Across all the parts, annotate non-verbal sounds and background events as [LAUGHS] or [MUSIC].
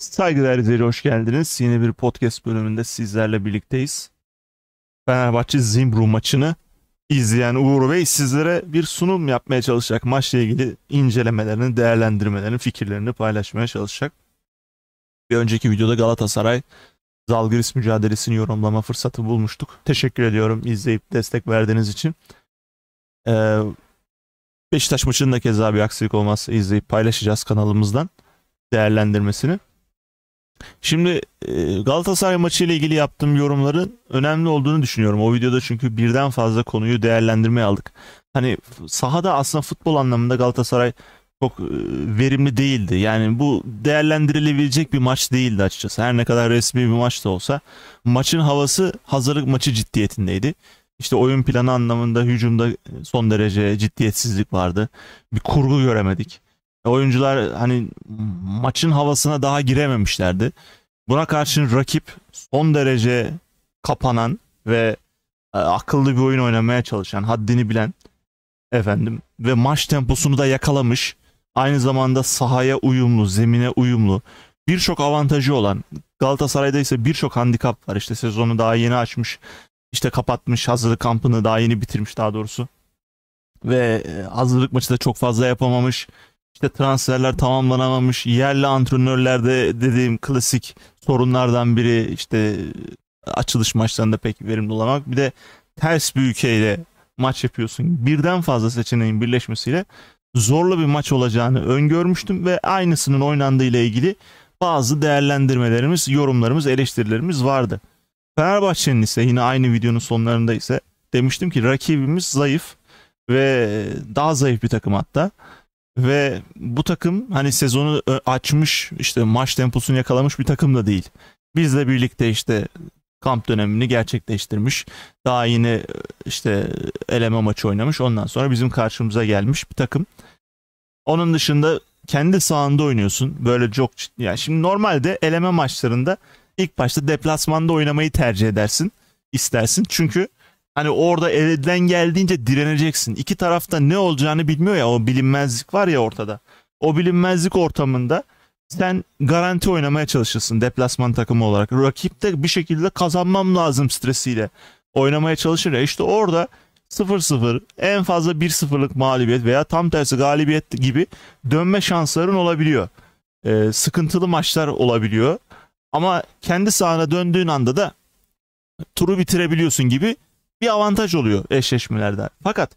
Saygıdeğer izleyici hoş geldiniz. Yeni bir podcast bölümünde sizlerle birlikteyiz. Fenerbahçe Zimbru maçını izleyen Uğur Bey sizlere bir sunum yapmaya çalışacak. Maçla ilgili incelemelerini, değerlendirmelerini, fikirlerini paylaşmaya çalışacak. Bir önceki videoda Galatasaray Zalgiris mücadelesini yorumlama fırsatı bulmuştuk. Teşekkür ediyorum izleyip destek verdiğiniz için. Ee, Beşiktaş maçının da keza bir aksilik olmazsa izleyip paylaşacağız kanalımızdan değerlendirmesini. Şimdi e, Galatasaray maçı ile ilgili yaptığım yorumların önemli olduğunu düşünüyorum. O videoda çünkü birden fazla konuyu değerlendirmeye aldık. Hani sahada aslında futbol anlamında Galatasaray çok e, verimli değildi. Yani bu değerlendirilebilecek bir maç değildi açıkçası. Her ne kadar resmi bir maç da olsa maçın havası hazırlık maçı ciddiyetindeydi. İşte oyun planı anlamında hücumda son derece ciddiyetsizlik vardı. Bir kurgu göremedik. Oyuncular hani maçın havasına daha girememişlerdi. Buna karşın rakip son derece kapanan ve e, akıllı bir oyun oynamaya çalışan, haddini bilen efendim ve maç temposunu da yakalamış. Aynı zamanda sahaya uyumlu, zemine uyumlu. Birçok avantajı olan Galatasaray'da ise birçok handikap var. İşte sezonu daha yeni açmış. işte kapatmış hazırlık kampını daha yeni bitirmiş daha doğrusu. Ve e, hazırlık maçı da çok fazla yapamamış. İşte transferler tamamlanamamış. Yerli antrenörlerde dediğim klasik sorunlardan biri işte açılış maçlarında pek verimli olamak. Bir de ters bir ülkeyle maç yapıyorsun. Birden fazla seçeneğin birleşmesiyle zorlu bir maç olacağını öngörmüştüm ve aynısının oynandığı ile ilgili bazı değerlendirmelerimiz, yorumlarımız, eleştirilerimiz vardı. Fenerbahçe'nin ise yine aynı videonun sonlarında ise demiştim ki rakibimiz zayıf ve daha zayıf bir takım hatta. Ve bu takım hani sezonu e, açmış işte maç temposunu yakalamış bir takım da değil. Bizle birlikte işte kamp dönemini gerçekleştirmiş. Daha yine e, işte eleme maçı oynamış. Ondan sonra bizim karşımıza gelmiş bir takım. Onun dışında kendi sahanda oynuyorsun. Böyle çok yani şimdi normalde eleme maçlarında ilk başta deplasmanda oynamayı tercih edersin, istersin. Çünkü Hani orada elinden geldiğince direneceksin. İki tarafta ne olacağını bilmiyor ya o bilinmezlik var ya ortada. O bilinmezlik ortamında sen garanti oynamaya çalışırsın deplasman takımı olarak. Rakip de bir şekilde kazanmam lazım stresiyle oynamaya çalışır ya. İşte orada 0-0 en fazla 1-0'lık mağlubiyet veya tam tersi galibiyet gibi dönme şansların olabiliyor. Ee, sıkıntılı maçlar olabiliyor. Ama kendi sahana döndüğün anda da turu bitirebiliyorsun gibi bir avantaj oluyor eşleşmelerde. Fakat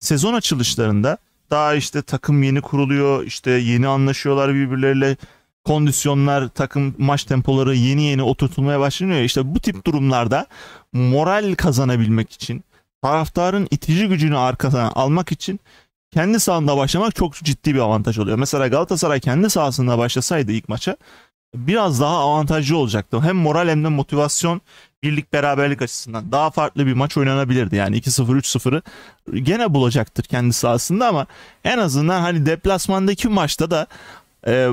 sezon açılışlarında daha işte takım yeni kuruluyor, işte yeni anlaşıyorlar birbirleriyle. Kondisyonlar, takım maç tempoları yeni yeni oturtulmaya başlanıyor. İşte bu tip durumlarda moral kazanabilmek için, taraftarın itici gücünü arkasına almak için kendi sahanda başlamak çok ciddi bir avantaj oluyor. Mesela Galatasaray kendi sahasında başlasaydı ilk maça biraz daha avantajlı olacaktı. Hem moral hem de motivasyon birlik beraberlik açısından daha farklı bir maç oynanabilirdi. Yani 2-0 3-0'ı gene bulacaktır kendisi aslında ama en azından hani deplasmandaki maçta da e,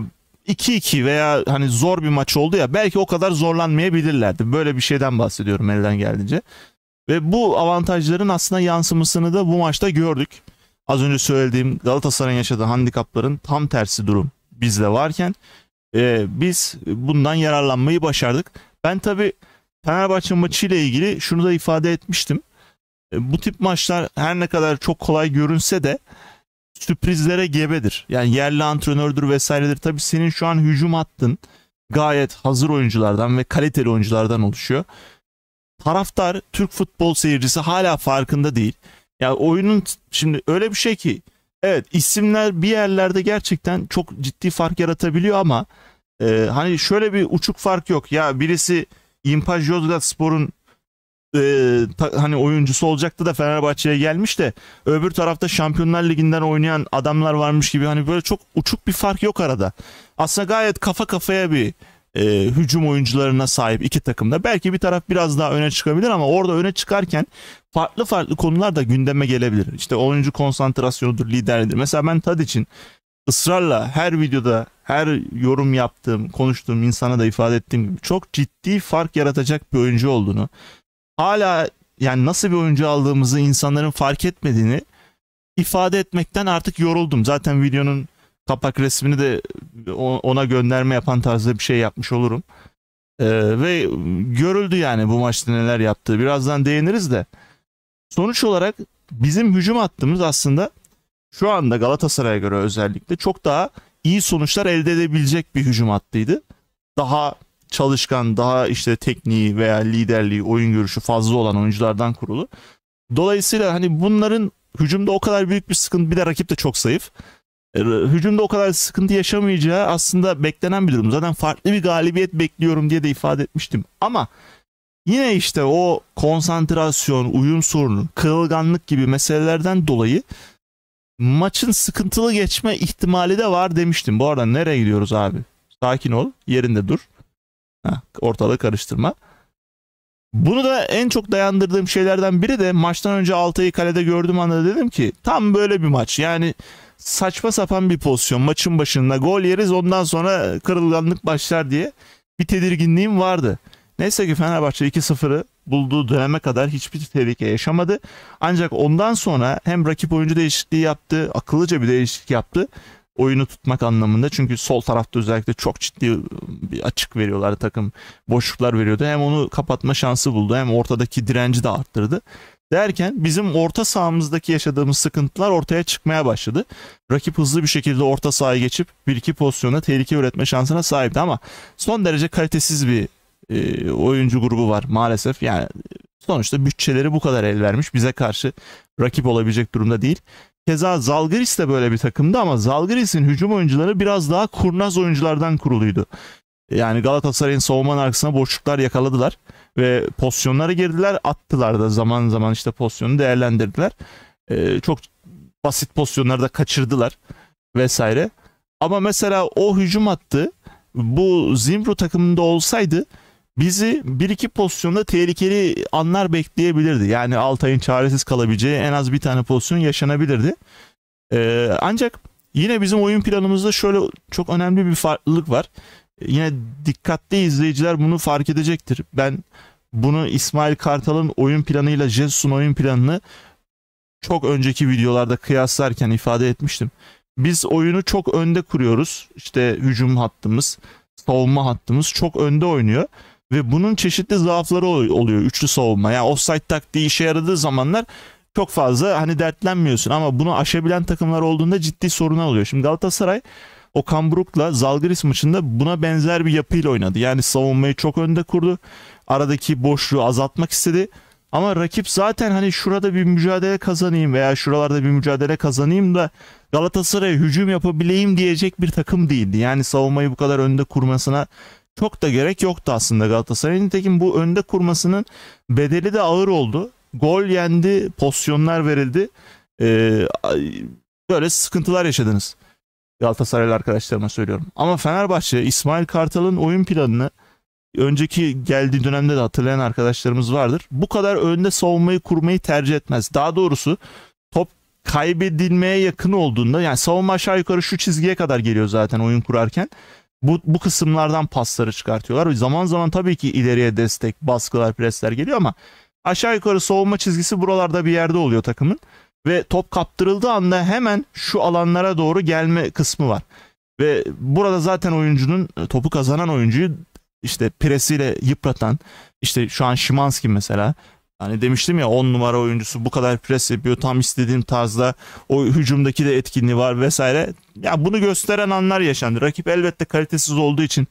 2-2 veya hani zor bir maç oldu ya belki o kadar zorlanmayabilirlerdi. Böyle bir şeyden bahsediyorum elden geldiğince. Ve bu avantajların aslında yansımasını da bu maçta gördük. Az önce söylediğim Galatasaray'ın yaşadığı handikapların tam tersi durum bizde varken e, biz bundan yararlanmayı başardık. Ben tabii Fenerbahçe maçıyla ilgili şunu da ifade etmiştim. E, bu tip maçlar her ne kadar çok kolay görünse de sürprizlere gebedir. Yani yerli antrenördür vesairedir. Tabii senin şu an hücum hattın gayet hazır oyunculardan ve kaliteli oyunculardan oluşuyor. Taraftar Türk futbol seyircisi hala farkında değil. Yani oyunun şimdi öyle bir şey ki Evet isimler bir yerlerde gerçekten çok ciddi fark yaratabiliyor ama e, hani şöyle bir uçuk fark yok. Ya birisi İmpaj Yozgat Spor'un e, ta, hani oyuncusu olacaktı da Fenerbahçe'ye gelmiş de öbür tarafta Şampiyonlar Ligi'nden oynayan adamlar varmış gibi hani böyle çok uçuk bir fark yok arada. Aslında gayet kafa kafaya bir e, hücum oyuncularına sahip iki takımda. Belki bir taraf biraz daha öne çıkabilir ama orada öne çıkarken farklı farklı konular da gündeme gelebilir. İşte oyuncu konsantrasyonudur, liderlidir. Mesela ben Tad için ısrarla her videoda, her yorum yaptığım, konuştuğum insana da ifade ettiğim gibi çok ciddi fark yaratacak bir oyuncu olduğunu, hala yani nasıl bir oyuncu aldığımızı insanların fark etmediğini ifade etmekten artık yoruldum. Zaten videonun kapak resmini de ona gönderme yapan tarzda bir şey yapmış olurum. Ee, ve görüldü yani bu maçta neler yaptığı. Birazdan değiniriz de. Sonuç olarak bizim hücum hattımız aslında şu anda Galatasaray'a göre özellikle çok daha iyi sonuçlar elde edebilecek bir hücum hattıydı. Daha çalışkan, daha işte tekniği veya liderliği, oyun görüşü fazla olan oyunculardan kurulu. Dolayısıyla hani bunların hücumda o kadar büyük bir sıkıntı bir de rakip de çok zayıf. E, hücumda o kadar sıkıntı yaşamayacağı aslında beklenen bir durum. Zaten farklı bir galibiyet bekliyorum diye de ifade etmiştim. Ama Yine işte o konsantrasyon, uyum sorunu, kırılganlık gibi meselelerden dolayı maçın sıkıntılı geçme ihtimali de var demiştim. Bu arada nereye gidiyoruz abi? Sakin ol, yerinde dur. Heh, ortalığı karıştırma. Bunu da en çok dayandırdığım şeylerden biri de maçtan önce Altay'ı kalede gördüğüm anda dedim ki tam böyle bir maç. Yani saçma sapan bir pozisyon. Maçın başında gol yeriz ondan sonra kırılganlık başlar diye bir tedirginliğim vardı. Neyse ki Fenerbahçe 2-0'ı bulduğu döneme kadar hiçbir tehlike yaşamadı. Ancak ondan sonra hem rakip oyuncu değişikliği yaptı, akıllıca bir değişiklik yaptı. Oyunu tutmak anlamında çünkü sol tarafta özellikle çok ciddi ıı, bir açık veriyorlar takım boşluklar veriyordu. Hem onu kapatma şansı buldu hem ortadaki direnci de arttırdı. Derken bizim orta sahamızdaki yaşadığımız sıkıntılar ortaya çıkmaya başladı. Rakip hızlı bir şekilde orta sahaya geçip bir iki pozisyona tehlike üretme şansına sahipti ama son derece kalitesiz bir e, oyuncu grubu var maalesef. Yani sonuçta bütçeleri bu kadar el vermiş. Bize karşı rakip olabilecek durumda değil. Keza Zalgiris de böyle bir takımdı ama Zalgiris'in hücum oyuncuları biraz daha kurnaz oyunculardan kuruluydu. Yani Galatasaray'ın savunmanın arkasına boşluklar yakaladılar ve pozisyonlara girdiler, attılar da zaman zaman işte pozisyonu değerlendirdiler. Ee, çok basit pozisyonları da kaçırdılar vesaire. Ama mesela o hücum attı bu Zimbru takımında olsaydı bizi bir iki pozisyonda tehlikeli anlar bekleyebilirdi. Yani Altay'ın çaresiz kalabileceği en az bir tane pozisyon yaşanabilirdi. Ee, ancak yine bizim oyun planımızda şöyle çok önemli bir farklılık var. Yine dikkatli izleyiciler bunu fark edecektir. Ben bunu İsmail Kartal'ın oyun planıyla Jesus'un oyun planını çok önceki videolarda kıyaslarken ifade etmiştim. Biz oyunu çok önde kuruyoruz. İşte hücum hattımız, savunma hattımız çok önde oynuyor. Ve bunun çeşitli zaafları oluyor üçlü savunma. Yani offside taktiği işe yaradığı zamanlar çok fazla hani dertlenmiyorsun ama bunu aşabilen takımlar olduğunda ciddi sorun oluyor. Şimdi Galatasaray Okan Buruk'la Zalgiris maçında buna benzer bir yapıyla oynadı. Yani savunmayı çok önde kurdu. Aradaki boşluğu azaltmak istedi. Ama rakip zaten hani şurada bir mücadele kazanayım veya şuralarda bir mücadele kazanayım da Galatasaray'a hücum yapabileyim diyecek bir takım değildi. Yani savunmayı bu kadar önde kurmasına çok da gerek yoktu aslında Galatasaray'ın. Nitekim bu önde kurmasının bedeli de ağır oldu. Gol yendi, pozisyonlar verildi. Ee, böyle sıkıntılar yaşadınız. Galatasaraylı arkadaşlarıma söylüyorum. Ama Fenerbahçe İsmail Kartal'ın oyun planını önceki geldiği dönemde de hatırlayan arkadaşlarımız vardır. Bu kadar önde savunmayı kurmayı tercih etmez. Daha doğrusu top kaybedilmeye yakın olduğunda yani savunma aşağı yukarı şu çizgiye kadar geliyor zaten oyun kurarken bu, bu kısımlardan pasları çıkartıyorlar. Zaman zaman tabii ki ileriye destek, baskılar, presler geliyor ama aşağı yukarı savunma çizgisi buralarda bir yerde oluyor takımın. Ve top kaptırıldığı anda hemen şu alanlara doğru gelme kısmı var. Ve burada zaten oyuncunun topu kazanan oyuncuyu işte presiyle yıpratan işte şu an Şimanski mesela Hani demiştim ya 10 numara oyuncusu bu kadar pres yapıyor tam istediğim tarzda o hücumdaki de etkinliği var vesaire. Ya bunu gösteren anlar yaşandı. Rakip elbette kalitesiz olduğu için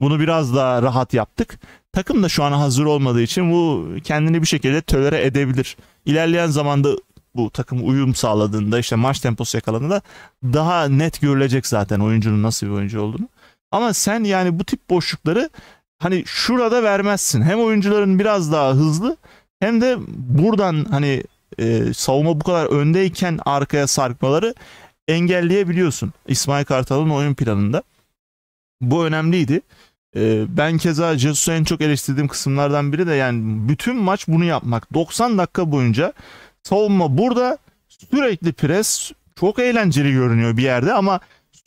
bunu biraz daha rahat yaptık. Takım da şu an hazır olmadığı için bu kendini bir şekilde tölere edebilir. İlerleyen zamanda bu takım uyum sağladığında işte maç temposu yakaladığında daha net görülecek zaten oyuncunun nasıl bir oyuncu olduğunu. Ama sen yani bu tip boşlukları hani şurada vermezsin. Hem oyuncuların biraz daha hızlı hem de buradan hani e, savunma bu kadar öndeyken arkaya sarkmaları engelleyebiliyorsun İsmail Kartal'ın oyun planında. Bu önemliydi. E, ben keza Jesus'u en çok eleştirdiğim kısımlardan biri de yani bütün maç bunu yapmak. 90 dakika boyunca savunma burada sürekli pres çok eğlenceli görünüyor bir yerde ama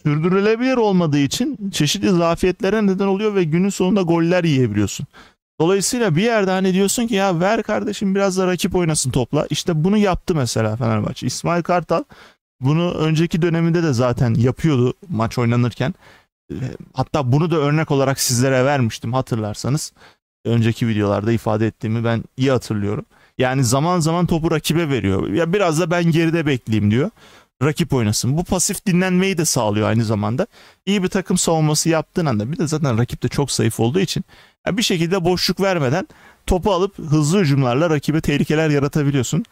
sürdürülebilir olmadığı için çeşitli zafiyetlere neden oluyor ve günün sonunda goller yiyebiliyorsun. Dolayısıyla bir yerde hani diyorsun ki ya ver kardeşim biraz da rakip oynasın topla. İşte bunu yaptı mesela Fenerbahçe. İsmail Kartal bunu önceki döneminde de zaten yapıyordu maç oynanırken. Hatta bunu da örnek olarak sizlere vermiştim hatırlarsanız. Önceki videolarda ifade ettiğimi ben iyi hatırlıyorum. Yani zaman zaman topu rakibe veriyor. Ya biraz da ben geride bekleyeyim diyor rakip oynasın. Bu pasif dinlenmeyi de sağlıyor aynı zamanda. İyi bir takım savunması yaptığın anda bir de zaten rakip de çok zayıf olduğu için bir şekilde boşluk vermeden topu alıp hızlı hücumlarla rakibe tehlikeler yaratabiliyorsun.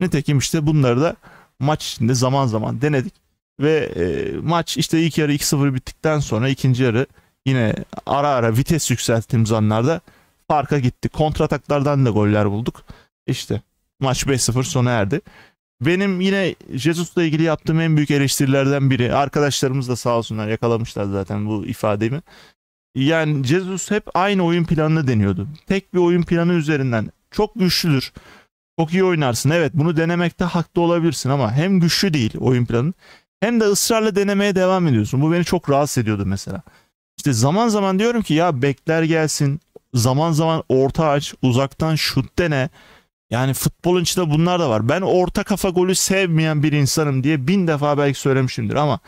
Nitekim işte bunları da maç içinde zaman zaman denedik. Ve e, maç işte ilk yarı 2-0 bittikten sonra ikinci yarı yine ara ara vites yükselttiğimiz anlarda farka gitti. Kontrataklardan da goller bulduk. İşte maç 5-0 sona erdi. Benim yine Jesus'la ilgili yaptığım en büyük eleştirilerden biri. Arkadaşlarımız da sağ olsunlar yakalamışlar zaten bu ifademi. Yani Jesus hep aynı oyun planını deniyordu. Tek bir oyun planı üzerinden çok güçlüdür. Çok iyi oynarsın. Evet bunu denemekte haklı olabilirsin ama hem güçlü değil oyun planı hem de ısrarla denemeye devam ediyorsun. Bu beni çok rahatsız ediyordu mesela. İşte zaman zaman diyorum ki ya bekler gelsin. Zaman zaman orta aç, uzaktan şut dene. Yani futbolun içinde bunlar da var. Ben orta kafa golü sevmeyen bir insanım diye bin defa belki söylemişimdir ama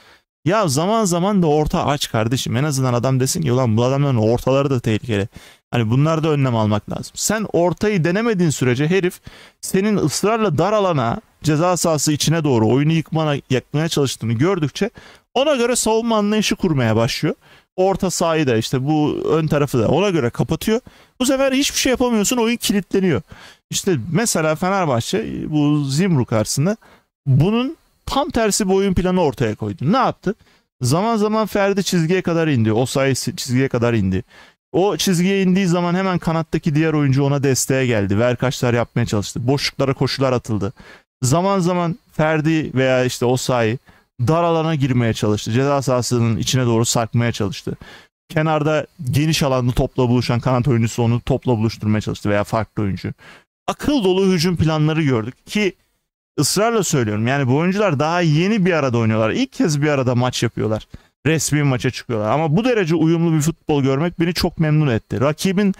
ya zaman zaman da orta aç kardeşim. En azından adam desin ki ulan bu adamların ortaları da tehlikeli. Hani bunlar da önlem almak lazım. Sen ortayı denemediğin sürece herif senin ısrarla dar alana ceza sahası içine doğru oyunu yıkmana yakmaya çalıştığını gördükçe ona göre savunma anlayışı kurmaya başlıyor orta sahayı da işte bu ön tarafı da ona göre kapatıyor. Bu sefer hiçbir şey yapamıyorsun oyun kilitleniyor. İşte mesela Fenerbahçe bu Zimru karşısında bunun tam tersi bir oyun planı ortaya koydu. Ne yaptı? Zaman zaman Ferdi çizgiye kadar indi. O sayısı çizgiye kadar indi. O çizgiye indiği zaman hemen kanattaki diğer oyuncu ona desteğe geldi. Verkaçlar yapmaya çalıştı. Boşluklara koşular atıldı. Zaman zaman Ferdi veya işte o sayı dar alana girmeye çalıştı. Ceza sahasının içine doğru sarkmaya çalıştı. Kenarda geniş alanda topla buluşan kanat oyuncusu onu topla buluşturmaya çalıştı veya farklı oyuncu. Akıl dolu hücum planları gördük ki ısrarla söylüyorum. Yani bu oyuncular daha yeni bir arada oynuyorlar. İlk kez bir arada maç yapıyorlar. Resmi maça çıkıyorlar. Ama bu derece uyumlu bir futbol görmek beni çok memnun etti. Rakibin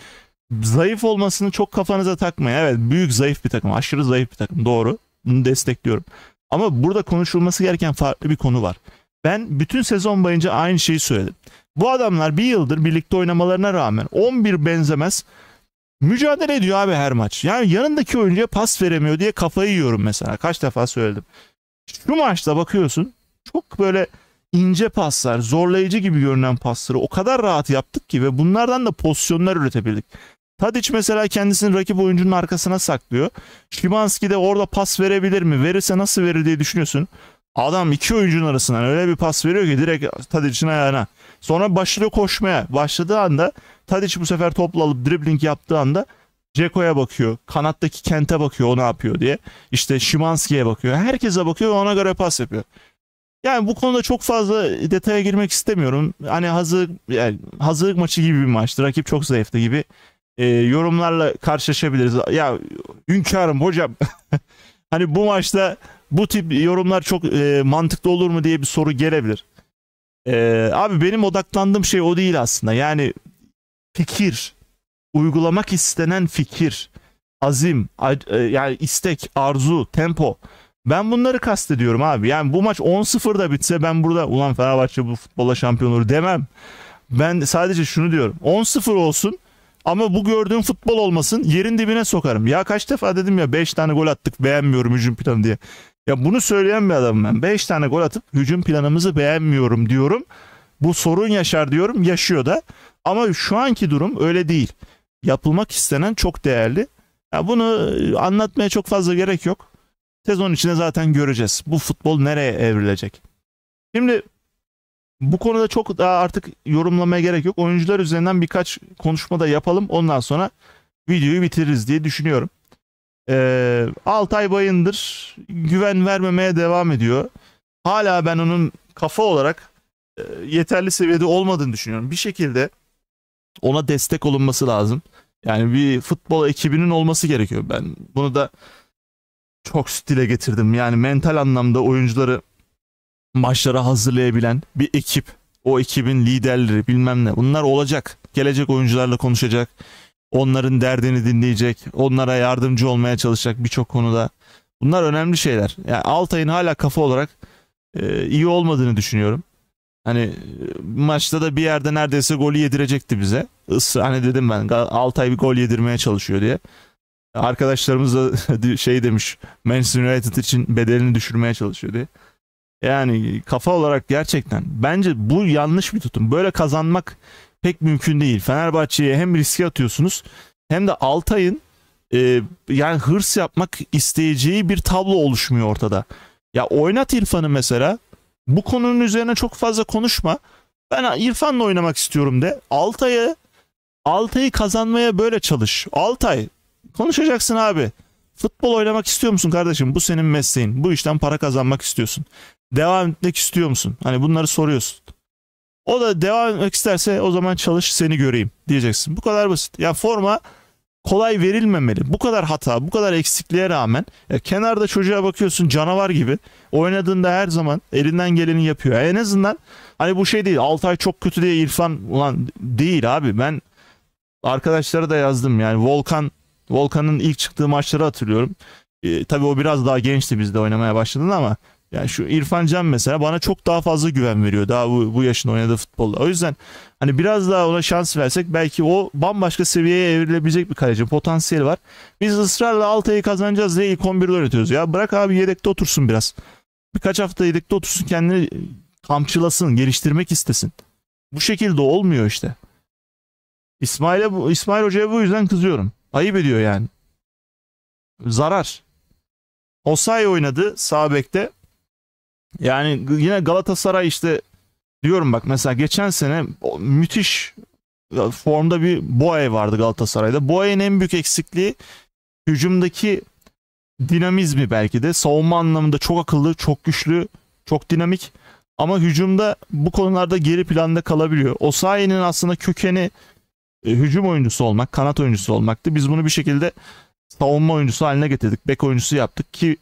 zayıf olmasını çok kafanıza takmayın. Evet büyük zayıf bir takım. Aşırı zayıf bir takım. Doğru. Bunu destekliyorum. Ama burada konuşulması gereken farklı bir konu var. Ben bütün sezon boyunca aynı şeyi söyledim. Bu adamlar bir yıldır birlikte oynamalarına rağmen 11 benzemez mücadele ediyor abi her maç. Yani yanındaki oyuncuya pas veremiyor diye kafayı yiyorum mesela. Kaç defa söyledim. Şu maçta bakıyorsun çok böyle ince paslar, zorlayıcı gibi görünen pasları o kadar rahat yaptık ki ve bunlardan da pozisyonlar üretebildik. Tadic mesela kendisini rakip oyuncunun arkasına saklıyor. Şimanski de orada pas verebilir mi? Verirse nasıl verir diye düşünüyorsun. Adam iki oyuncunun arasından öyle bir pas veriyor ki direkt Tadic'in ayağına. Sonra başlıyor koşmaya. Başladığı anda Tadic bu sefer topla alıp dribbling yaptığı anda Ceko'ya bakıyor. Kanattaki Kent'e bakıyor o ne yapıyor diye. İşte Şimanski'ye bakıyor. Herkese bakıyor ve ona göre pas yapıyor. Yani bu konuda çok fazla detaya girmek istemiyorum. Hani hazır yani hazırlık maçı gibi bir maçtı. Rakip çok zayıftı gibi e, yorumlarla karşılaşabiliriz. Ya hünkârım hocam [LAUGHS] hani bu maçta bu tip yorumlar çok e, mantıklı olur mu diye bir soru gelebilir. E, abi benim odaklandığım şey o değil aslında. Yani fikir, uygulamak istenen fikir, azim, e, yani istek, arzu, tempo. Ben bunları kastediyorum abi. Yani bu maç 10-0'da bitse ben burada ulan Fenerbahçe bu futbola şampiyon olur demem. Ben sadece şunu diyorum. 10-0 olsun. Ama bu gördüğüm futbol olmasın yerin dibine sokarım. Ya kaç defa dedim ya 5 tane gol attık beğenmiyorum hücum planı diye. Ya bunu söyleyen bir adamım ben. 5 tane gol atıp hücum planımızı beğenmiyorum diyorum. Bu sorun yaşar diyorum yaşıyor da. Ama şu anki durum öyle değil. Yapılmak istenen çok değerli. Ya bunu e, anlatmaya çok fazla gerek yok. Sezon içinde zaten göreceğiz. Bu futbol nereye evrilecek? Şimdi bu konuda çok daha artık yorumlamaya gerek yok. Oyuncular üzerinden birkaç konuşma da yapalım. Ondan sonra videoyu bitiririz diye düşünüyorum. Ee, Altay Bayındır güven vermemeye devam ediyor. Hala ben onun kafa olarak e, yeterli seviyede olmadığını düşünüyorum. Bir şekilde ona destek olunması lazım. Yani bir futbol ekibinin olması gerekiyor. Ben bunu da çok stile getirdim. Yani mental anlamda oyuncuları maçlara hazırlayabilen bir ekip, o ekibin liderleri bilmem ne bunlar olacak. Gelecek oyuncularla konuşacak. Onların derdini dinleyecek. Onlara yardımcı olmaya çalışacak birçok konuda. Bunlar önemli şeyler. Yani Altay'ın hala kafa olarak e, iyi olmadığını düşünüyorum. Hani e, maçta da bir yerde neredeyse golü yedirecekti bize. Isra, hani dedim ben Altay bir gol yedirmeye çalışıyor diye. Arkadaşlarımız da [LAUGHS] şey demiş Manchester United için bedelini düşürmeye çalışıyor diye. Yani kafa olarak gerçekten bence bu yanlış bir tutum. Böyle kazanmak pek mümkün değil. Fenerbahçe'ye hem riske atıyorsunuz hem de Altay'ın e, yani hırs yapmak isteyeceği bir tablo oluşmuyor ortada. Ya oynat İrfan'ı mesela. Bu konunun üzerine çok fazla konuşma. Ben İrfan'la oynamak istiyorum de. Altay'ı Altay'ı kazanmaya böyle çalış. Altay konuşacaksın abi. Futbol oynamak istiyor musun kardeşim? Bu senin mesleğin. Bu işten para kazanmak istiyorsun devam etmek istiyor musun? Hani bunları soruyorsun. O da devam etmek isterse o zaman çalış seni göreyim diyeceksin. Bu kadar basit. Ya forma kolay verilmemeli. Bu kadar hata, bu kadar eksikliğe rağmen ya e, kenarda çocuğa bakıyorsun canavar gibi. Oynadığında her zaman elinden geleni yapıyor. Yani e, en azından hani bu şey değil. Altay çok kötü diye İrfan ulan değil abi. Ben arkadaşlara da yazdım. Yani Volkan Volkan'ın ilk çıktığı maçları hatırlıyorum. E, tabii o biraz daha gençti bizde oynamaya başladığında ama yani şu İrfan Can mesela bana çok daha fazla güven veriyor. Daha bu, bu yaşında oynadığı futbolda. O yüzden hani biraz daha ona şans versek belki o bambaşka seviyeye evrilebilecek bir kaleci. Potansiyeli var. Biz ısrarla Altay'ı kazanacağız diye ilk 11'i öğretiyoruz. Ya bırak abi yedekte otursun biraz. Birkaç hafta yedekte otursun kendini kamçılasın, geliştirmek istesin. Bu şekilde olmuyor işte. İsmail'e İsmail Hoca'ya bu yüzden kızıyorum. Ayıp ediyor yani. Zarar. Osay oynadı sağ bekte. Yani yine Galatasaray işte diyorum bak mesela geçen sene müthiş formda bir Boye vardı Galatasaray'da. Boye'nin en büyük eksikliği hücumdaki dinamizmi belki de. Savunma anlamında çok akıllı, çok güçlü, çok dinamik. Ama hücumda bu konularda geri planda kalabiliyor. O sayenin aslında kökeni e, hücum oyuncusu olmak, kanat oyuncusu olmaktı. Biz bunu bir şekilde savunma oyuncusu haline getirdik. Bek oyuncusu yaptık ki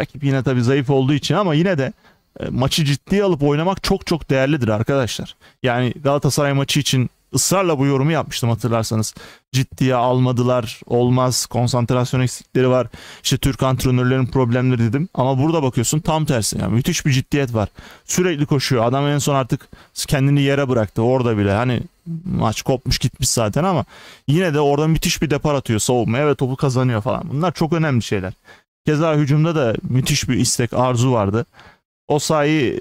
Rakip yine tabii zayıf olduğu için ama yine de e, maçı ciddiye alıp oynamak çok çok değerlidir arkadaşlar. Yani Galatasaray maçı için ısrarla bu yorumu yapmıştım hatırlarsanız. Ciddiye almadılar, olmaz, konsantrasyon eksikleri var. İşte Türk antrenörlerin problemleri dedim. Ama burada bakıyorsun tam tersi. Yani müthiş bir ciddiyet var. Sürekli koşuyor. Adam en son artık kendini yere bıraktı. Orada bile hani maç kopmuş gitmiş zaten ama yine de orada müthiş bir depar atıyor savunmaya ve topu kazanıyor falan. Bunlar çok önemli şeyler. Keza hücumda da müthiş bir istek, arzu vardı. O sayı e,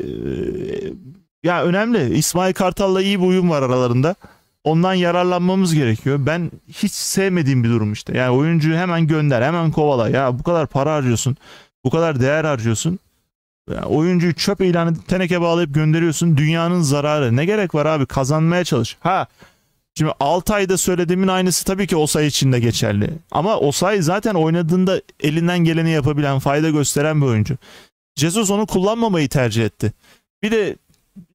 ya önemli. İsmail Kartal'la iyi bir uyum var aralarında. Ondan yararlanmamız gerekiyor. Ben hiç sevmediğim bir durum işte. Yani oyuncuyu hemen gönder, hemen kovala. Ya bu kadar para harcıyorsun, bu kadar değer harcıyorsun. Yani oyuncuyu çöp ilanı teneke bağlayıp gönderiyorsun. Dünyanın zararı. Ne gerek var abi? Kazanmaya çalış. Ha Şimdi 6 ayda söylediğimin aynısı tabii ki Osay için de geçerli. Ama Osay zaten oynadığında elinden geleni yapabilen, fayda gösteren bir oyuncu. Jesus onu kullanmamayı tercih etti. Bir de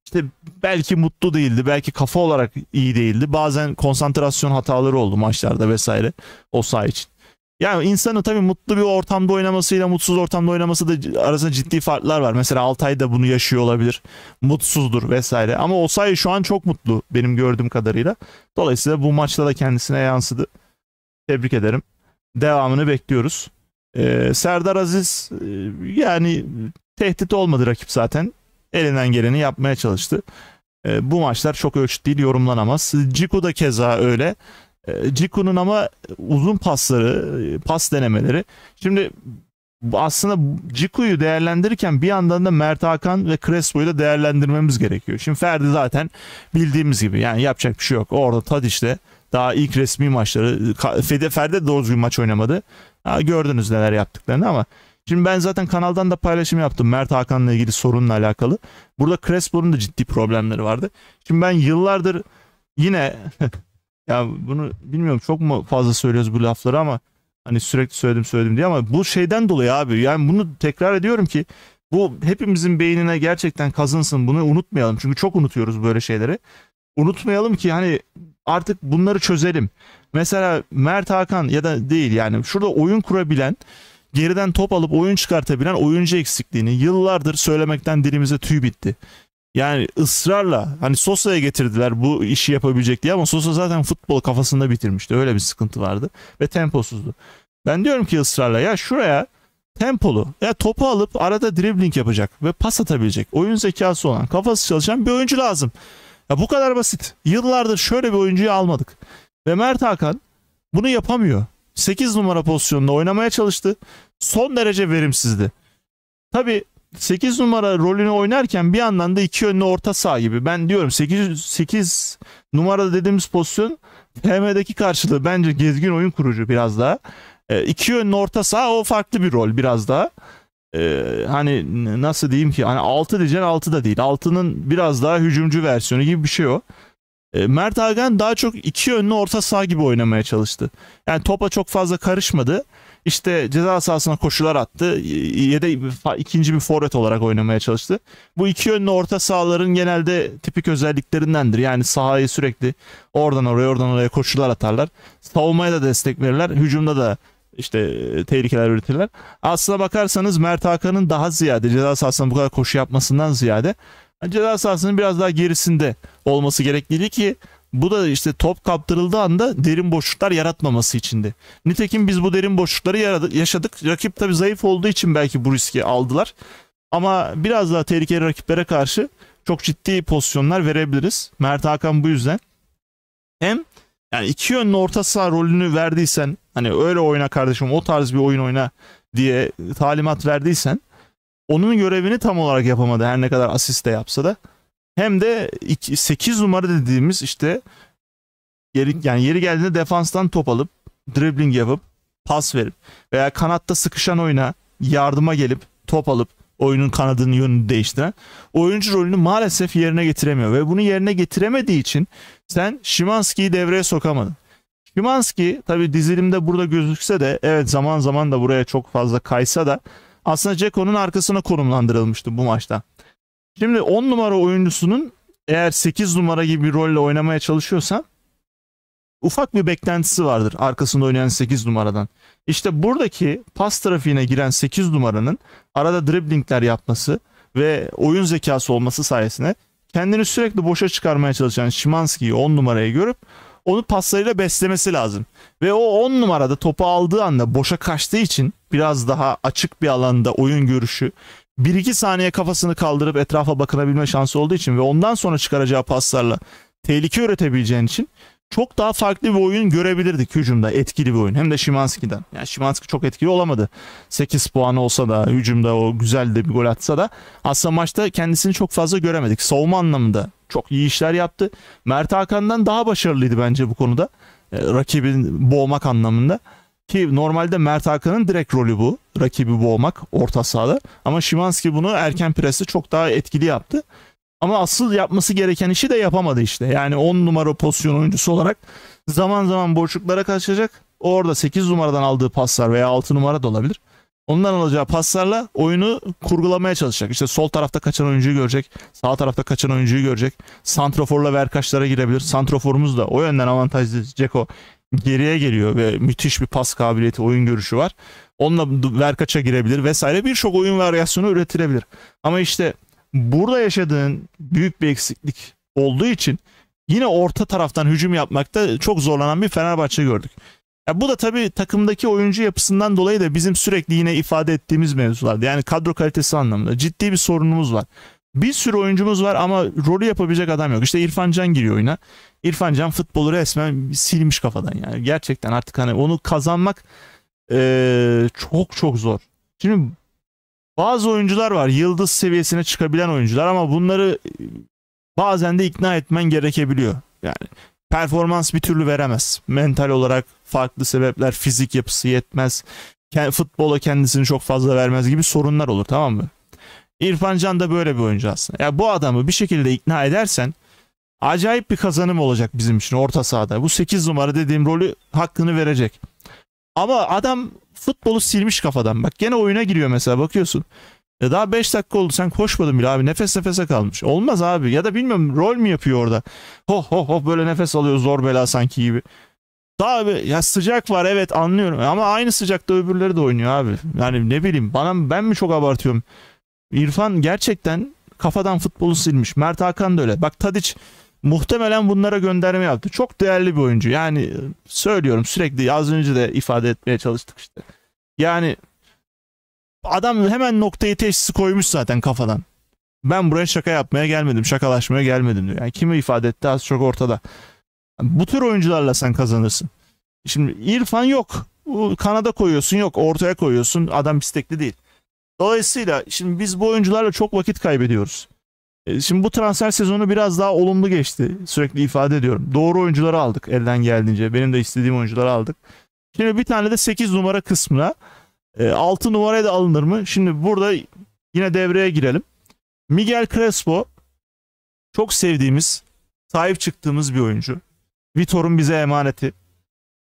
işte belki mutlu değildi, belki kafa olarak iyi değildi. Bazen konsantrasyon hataları oldu maçlarda vesaire Osay için. Yani insanın tabii mutlu bir ortamda oynamasıyla mutsuz ortamda oynaması da arasında ciddi farklar var. Mesela Altay da bunu yaşıyor olabilir. Mutsuzdur vesaire. Ama Osay şu an çok mutlu benim gördüğüm kadarıyla. Dolayısıyla bu maçta da kendisine yansıdı. Tebrik ederim. Devamını bekliyoruz. Ee, Serdar Aziz e, yani tehdit olmadı rakip zaten. Elinden geleni yapmaya çalıştı. Ee, bu maçlar çok ölçüt değil yorumlanamaz. Ciku da keza öyle. Ciku'nun ee, ama uzun pasları, pas denemeleri. Şimdi aslında Ciku'yu değerlendirirken bir yandan da Mert Hakan ve Crespo'yu da değerlendirmemiz gerekiyor. Şimdi Ferdi zaten bildiğimiz gibi yani yapacak bir şey yok. Orada Tadiş'te daha ilk resmi maçları Fede Ferdi doğru düzgün maç oynamadı. Ha, gördünüz neler yaptıklarını ama Şimdi ben zaten kanaldan da paylaşım yaptım Mert Hakan'la ilgili sorunla alakalı. Burada Crespo'nun da ciddi problemleri vardı. Şimdi ben yıllardır yine [LAUGHS] Ya bunu bilmiyorum çok mu fazla söylüyoruz bu lafları ama hani sürekli söyledim söyledim diye ama bu şeyden dolayı abi yani bunu tekrar ediyorum ki bu hepimizin beynine gerçekten kazınsın bunu unutmayalım. Çünkü çok unutuyoruz böyle şeyleri. Unutmayalım ki hani artık bunları çözelim. Mesela Mert Hakan ya da değil yani şurada oyun kurabilen geriden top alıp oyun çıkartabilen oyuncu eksikliğini yıllardır söylemekten dilimize tüy bitti. Yani ısrarla hani Sosa'ya getirdiler bu işi yapabilecek diye ama Sosa zaten futbol kafasında bitirmişti. Öyle bir sıkıntı vardı ve temposuzdu. Ben diyorum ki ısrarla ya şuraya tempolu ya topu alıp arada dribbling yapacak ve pas atabilecek oyun zekası olan kafası çalışan bir oyuncu lazım. Ya bu kadar basit. Yıllardır şöyle bir oyuncuyu almadık. Ve Mert Hakan bunu yapamıyor. 8 numara pozisyonunda oynamaya çalıştı. Son derece verimsizdi. Tabi 8 numara rolünü oynarken bir yandan da iki yönlü orta saha gibi. Ben diyorum 8, 8 numarada dediğimiz pozisyon PM'deki karşılığı bence gezgin oyun kurucu biraz daha. E, iki yönlü orta saha o farklı bir rol biraz daha. E, hani nasıl diyeyim ki hani 6 diyeceksin 6 da değil. 6'nın biraz daha hücumcu versiyonu gibi bir şey o. E, Mert Hagen daha çok iki yönlü orta saha gibi oynamaya çalıştı. Yani topa çok fazla karışmadı. İşte ceza sahasına koşular attı. ya da ikinci bir forvet olarak oynamaya çalıştı. Bu iki yönlü orta sahaların genelde tipik özelliklerindendir. Yani sahayı sürekli oradan oraya oradan oraya koşular atarlar. Savunmaya da destek verirler. Hücumda da işte tehlikeler üretirler. Aslına bakarsanız Mert Hakan'ın daha ziyade ceza sahasına bu kadar koşu yapmasından ziyade ceza sahasının biraz daha gerisinde olması gerekliydi ki bu da işte top kaptırıldığı anda derin boşluklar yaratmaması içindi. Nitekim biz bu derin boşlukları yaşadık. Rakip tabi zayıf olduğu için belki bu riski aldılar. Ama biraz daha tehlikeli rakiplere karşı çok ciddi pozisyonlar verebiliriz. Mert Hakan bu yüzden. Hem yani iki yönlü orta saha rolünü verdiysen hani öyle oyna kardeşim o tarz bir oyun oyna diye talimat verdiysen onun görevini tam olarak yapamadı her ne kadar asist de yapsa da hem de 8 numara dediğimiz işte yeri, yani yeri geldiğinde defanstan top alıp dribbling yapıp pas verip veya kanatta sıkışan oyuna yardıma gelip top alıp oyunun kanadının yönünü değiştiren oyuncu rolünü maalesef yerine getiremiyor ve bunu yerine getiremediği için sen Şimanski'yi devreye sokamadın. Şimanski tabi dizilimde burada gözükse de evet zaman zaman da buraya çok fazla kaysa da aslında Ceko'nun arkasına konumlandırılmıştı bu maçta. Şimdi 10 numara oyuncusunun eğer 8 numara gibi bir rolle oynamaya çalışıyorsa ufak bir beklentisi vardır arkasında oynayan 8 numaradan. İşte buradaki pas trafiğine giren 8 numaranın arada driblingler yapması ve oyun zekası olması sayesinde kendini sürekli boşa çıkarmaya çalışan Şimanski'yi 10 numaraya görüp onu paslarıyla beslemesi lazım. Ve o 10 numarada topu aldığı anda boşa kaçtığı için biraz daha açık bir alanda oyun görüşü 1-2 saniye kafasını kaldırıp etrafa bakınabilme şansı olduğu için ve ondan sonra çıkaracağı paslarla tehlike üretebileceğin için çok daha farklı bir oyun görebilirdik hücumda etkili bir oyun. Hem de Şimanski'den. Yani Şimanski çok etkili olamadı. 8 puan olsa da hücumda o güzel de bir gol atsa da aslında maçta kendisini çok fazla göremedik. Savunma anlamında çok iyi işler yaptı. Mert Hakan'dan daha başarılıydı bence bu konuda. Ee, rakibin boğmak anlamında. Ki normalde Mert Hakan'ın direkt rolü bu. Rakibi boğmak orta sahada. Ama Şimanski bunu erken presi çok daha etkili yaptı. Ama asıl yapması gereken işi de yapamadı işte. Yani 10 numara pozisyon oyuncusu olarak zaman zaman boşluklara kaçacak. Orada 8 numaradan aldığı paslar veya 6 numara da olabilir. Ondan alacağı paslarla oyunu kurgulamaya çalışacak. İşte sol tarafta kaçan oyuncuyu görecek. Sağ tarafta kaçan oyuncuyu görecek. Santroforla verkaçlara girebilir. Santroforumuz da o yönden avantajlı. Ceko geriye geliyor ve müthiş bir pas kabiliyeti, oyun görüşü var. Onunla verkaça girebilir vesaire birçok oyun varyasyonu üretilebilir. Ama işte burada yaşadığın büyük bir eksiklik olduğu için yine orta taraftan hücum yapmakta çok zorlanan bir Fenerbahçe gördük. Ya bu da tabii takımdaki oyuncu yapısından dolayı da bizim sürekli yine ifade ettiğimiz mevzulardı. Yani kadro kalitesi anlamında ciddi bir sorunumuz var bir sürü oyuncumuz var ama rolü yapabilecek adam yok. İşte İrfan Can giriyor oyuna. İrfan Can futbolu resmen silmiş kafadan yani. Gerçekten artık hani onu kazanmak ee, çok çok zor. Şimdi bazı oyuncular var yıldız seviyesine çıkabilen oyuncular ama bunları e, bazen de ikna etmen gerekebiliyor. Yani performans bir türlü veremez. Mental olarak farklı sebepler, fizik yapısı yetmez. Futbola kendisini çok fazla vermez gibi sorunlar olur tamam mı? İrfan Can da böyle bir oyuncu aslında. Ya bu adamı bir şekilde ikna edersen acayip bir kazanım olacak bizim için orta sahada. Bu 8 numara dediğim rolü hakkını verecek. Ama adam futbolu silmiş kafadan. Bak gene oyuna giriyor mesela bakıyorsun. Ya daha 5 dakika oldu sen koşmadın bile abi nefes nefese kalmış. Olmaz abi ya da bilmiyorum rol mü yapıyor orada. Ho ho ho böyle nefes alıyor zor bela sanki gibi. Daha abi ya sıcak var evet anlıyorum ama aynı sıcakta öbürleri de oynuyor abi. Yani ne bileyim bana ben mi çok abartıyorum? İrfan gerçekten kafadan futbolu silmiş. Mert Hakan da öyle. Bak Tadiç muhtemelen bunlara gönderme yaptı. Çok değerli bir oyuncu. Yani e, söylüyorum sürekli az önce de ifade etmeye çalıştık işte. Yani adam hemen noktayı teşhisi koymuş zaten kafadan. Ben buraya şaka yapmaya gelmedim, şakalaşmaya gelmedim diyor. Yani kimi ifade etti az çok ortada. Bu tür oyuncularla sen kazanırsın. Şimdi İrfan yok. Kanada koyuyorsun yok. Ortaya koyuyorsun. Adam istekli değil. Dolayısıyla şimdi biz bu oyuncularla çok vakit kaybediyoruz. E, şimdi bu transfer sezonu biraz daha olumlu geçti. Sürekli ifade ediyorum. Doğru oyuncuları aldık elden geldiğince. Benim de istediğim oyuncuları aldık. Şimdi bir tane de 8 numara kısmına 6 e, numaraya da alınır mı? Şimdi burada yine devreye girelim. Miguel Crespo çok sevdiğimiz, sahip çıktığımız bir oyuncu. Vitor'un bize emaneti.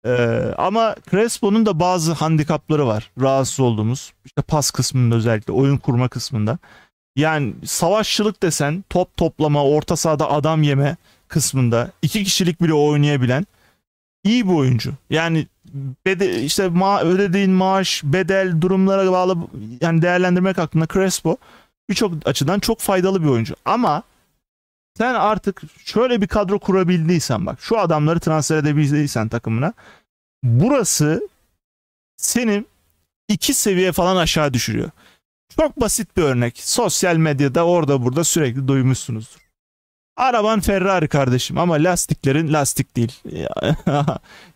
Ee, ama Crespo'nun da bazı handikapları var. Rahatsız olduğumuz. İşte pas kısmında özellikle oyun kurma kısmında. Yani savaşçılık desen top toplama, orta sahada adam yeme kısmında iki kişilik bile oynayabilen iyi bir oyuncu. Yani bede, işte ma ödediğin maaş, bedel durumlara bağlı yani değerlendirmek hakkında Crespo birçok açıdan çok faydalı bir oyuncu. Ama sen artık şöyle bir kadro kurabildiysen bak şu adamları transfer edebildiysen takımına burası senin iki seviye falan aşağı düşürüyor. Çok basit bir örnek. Sosyal medyada orada burada sürekli duymuşsunuzdur. Araban Ferrari kardeşim ama lastiklerin lastik değil. [LAUGHS]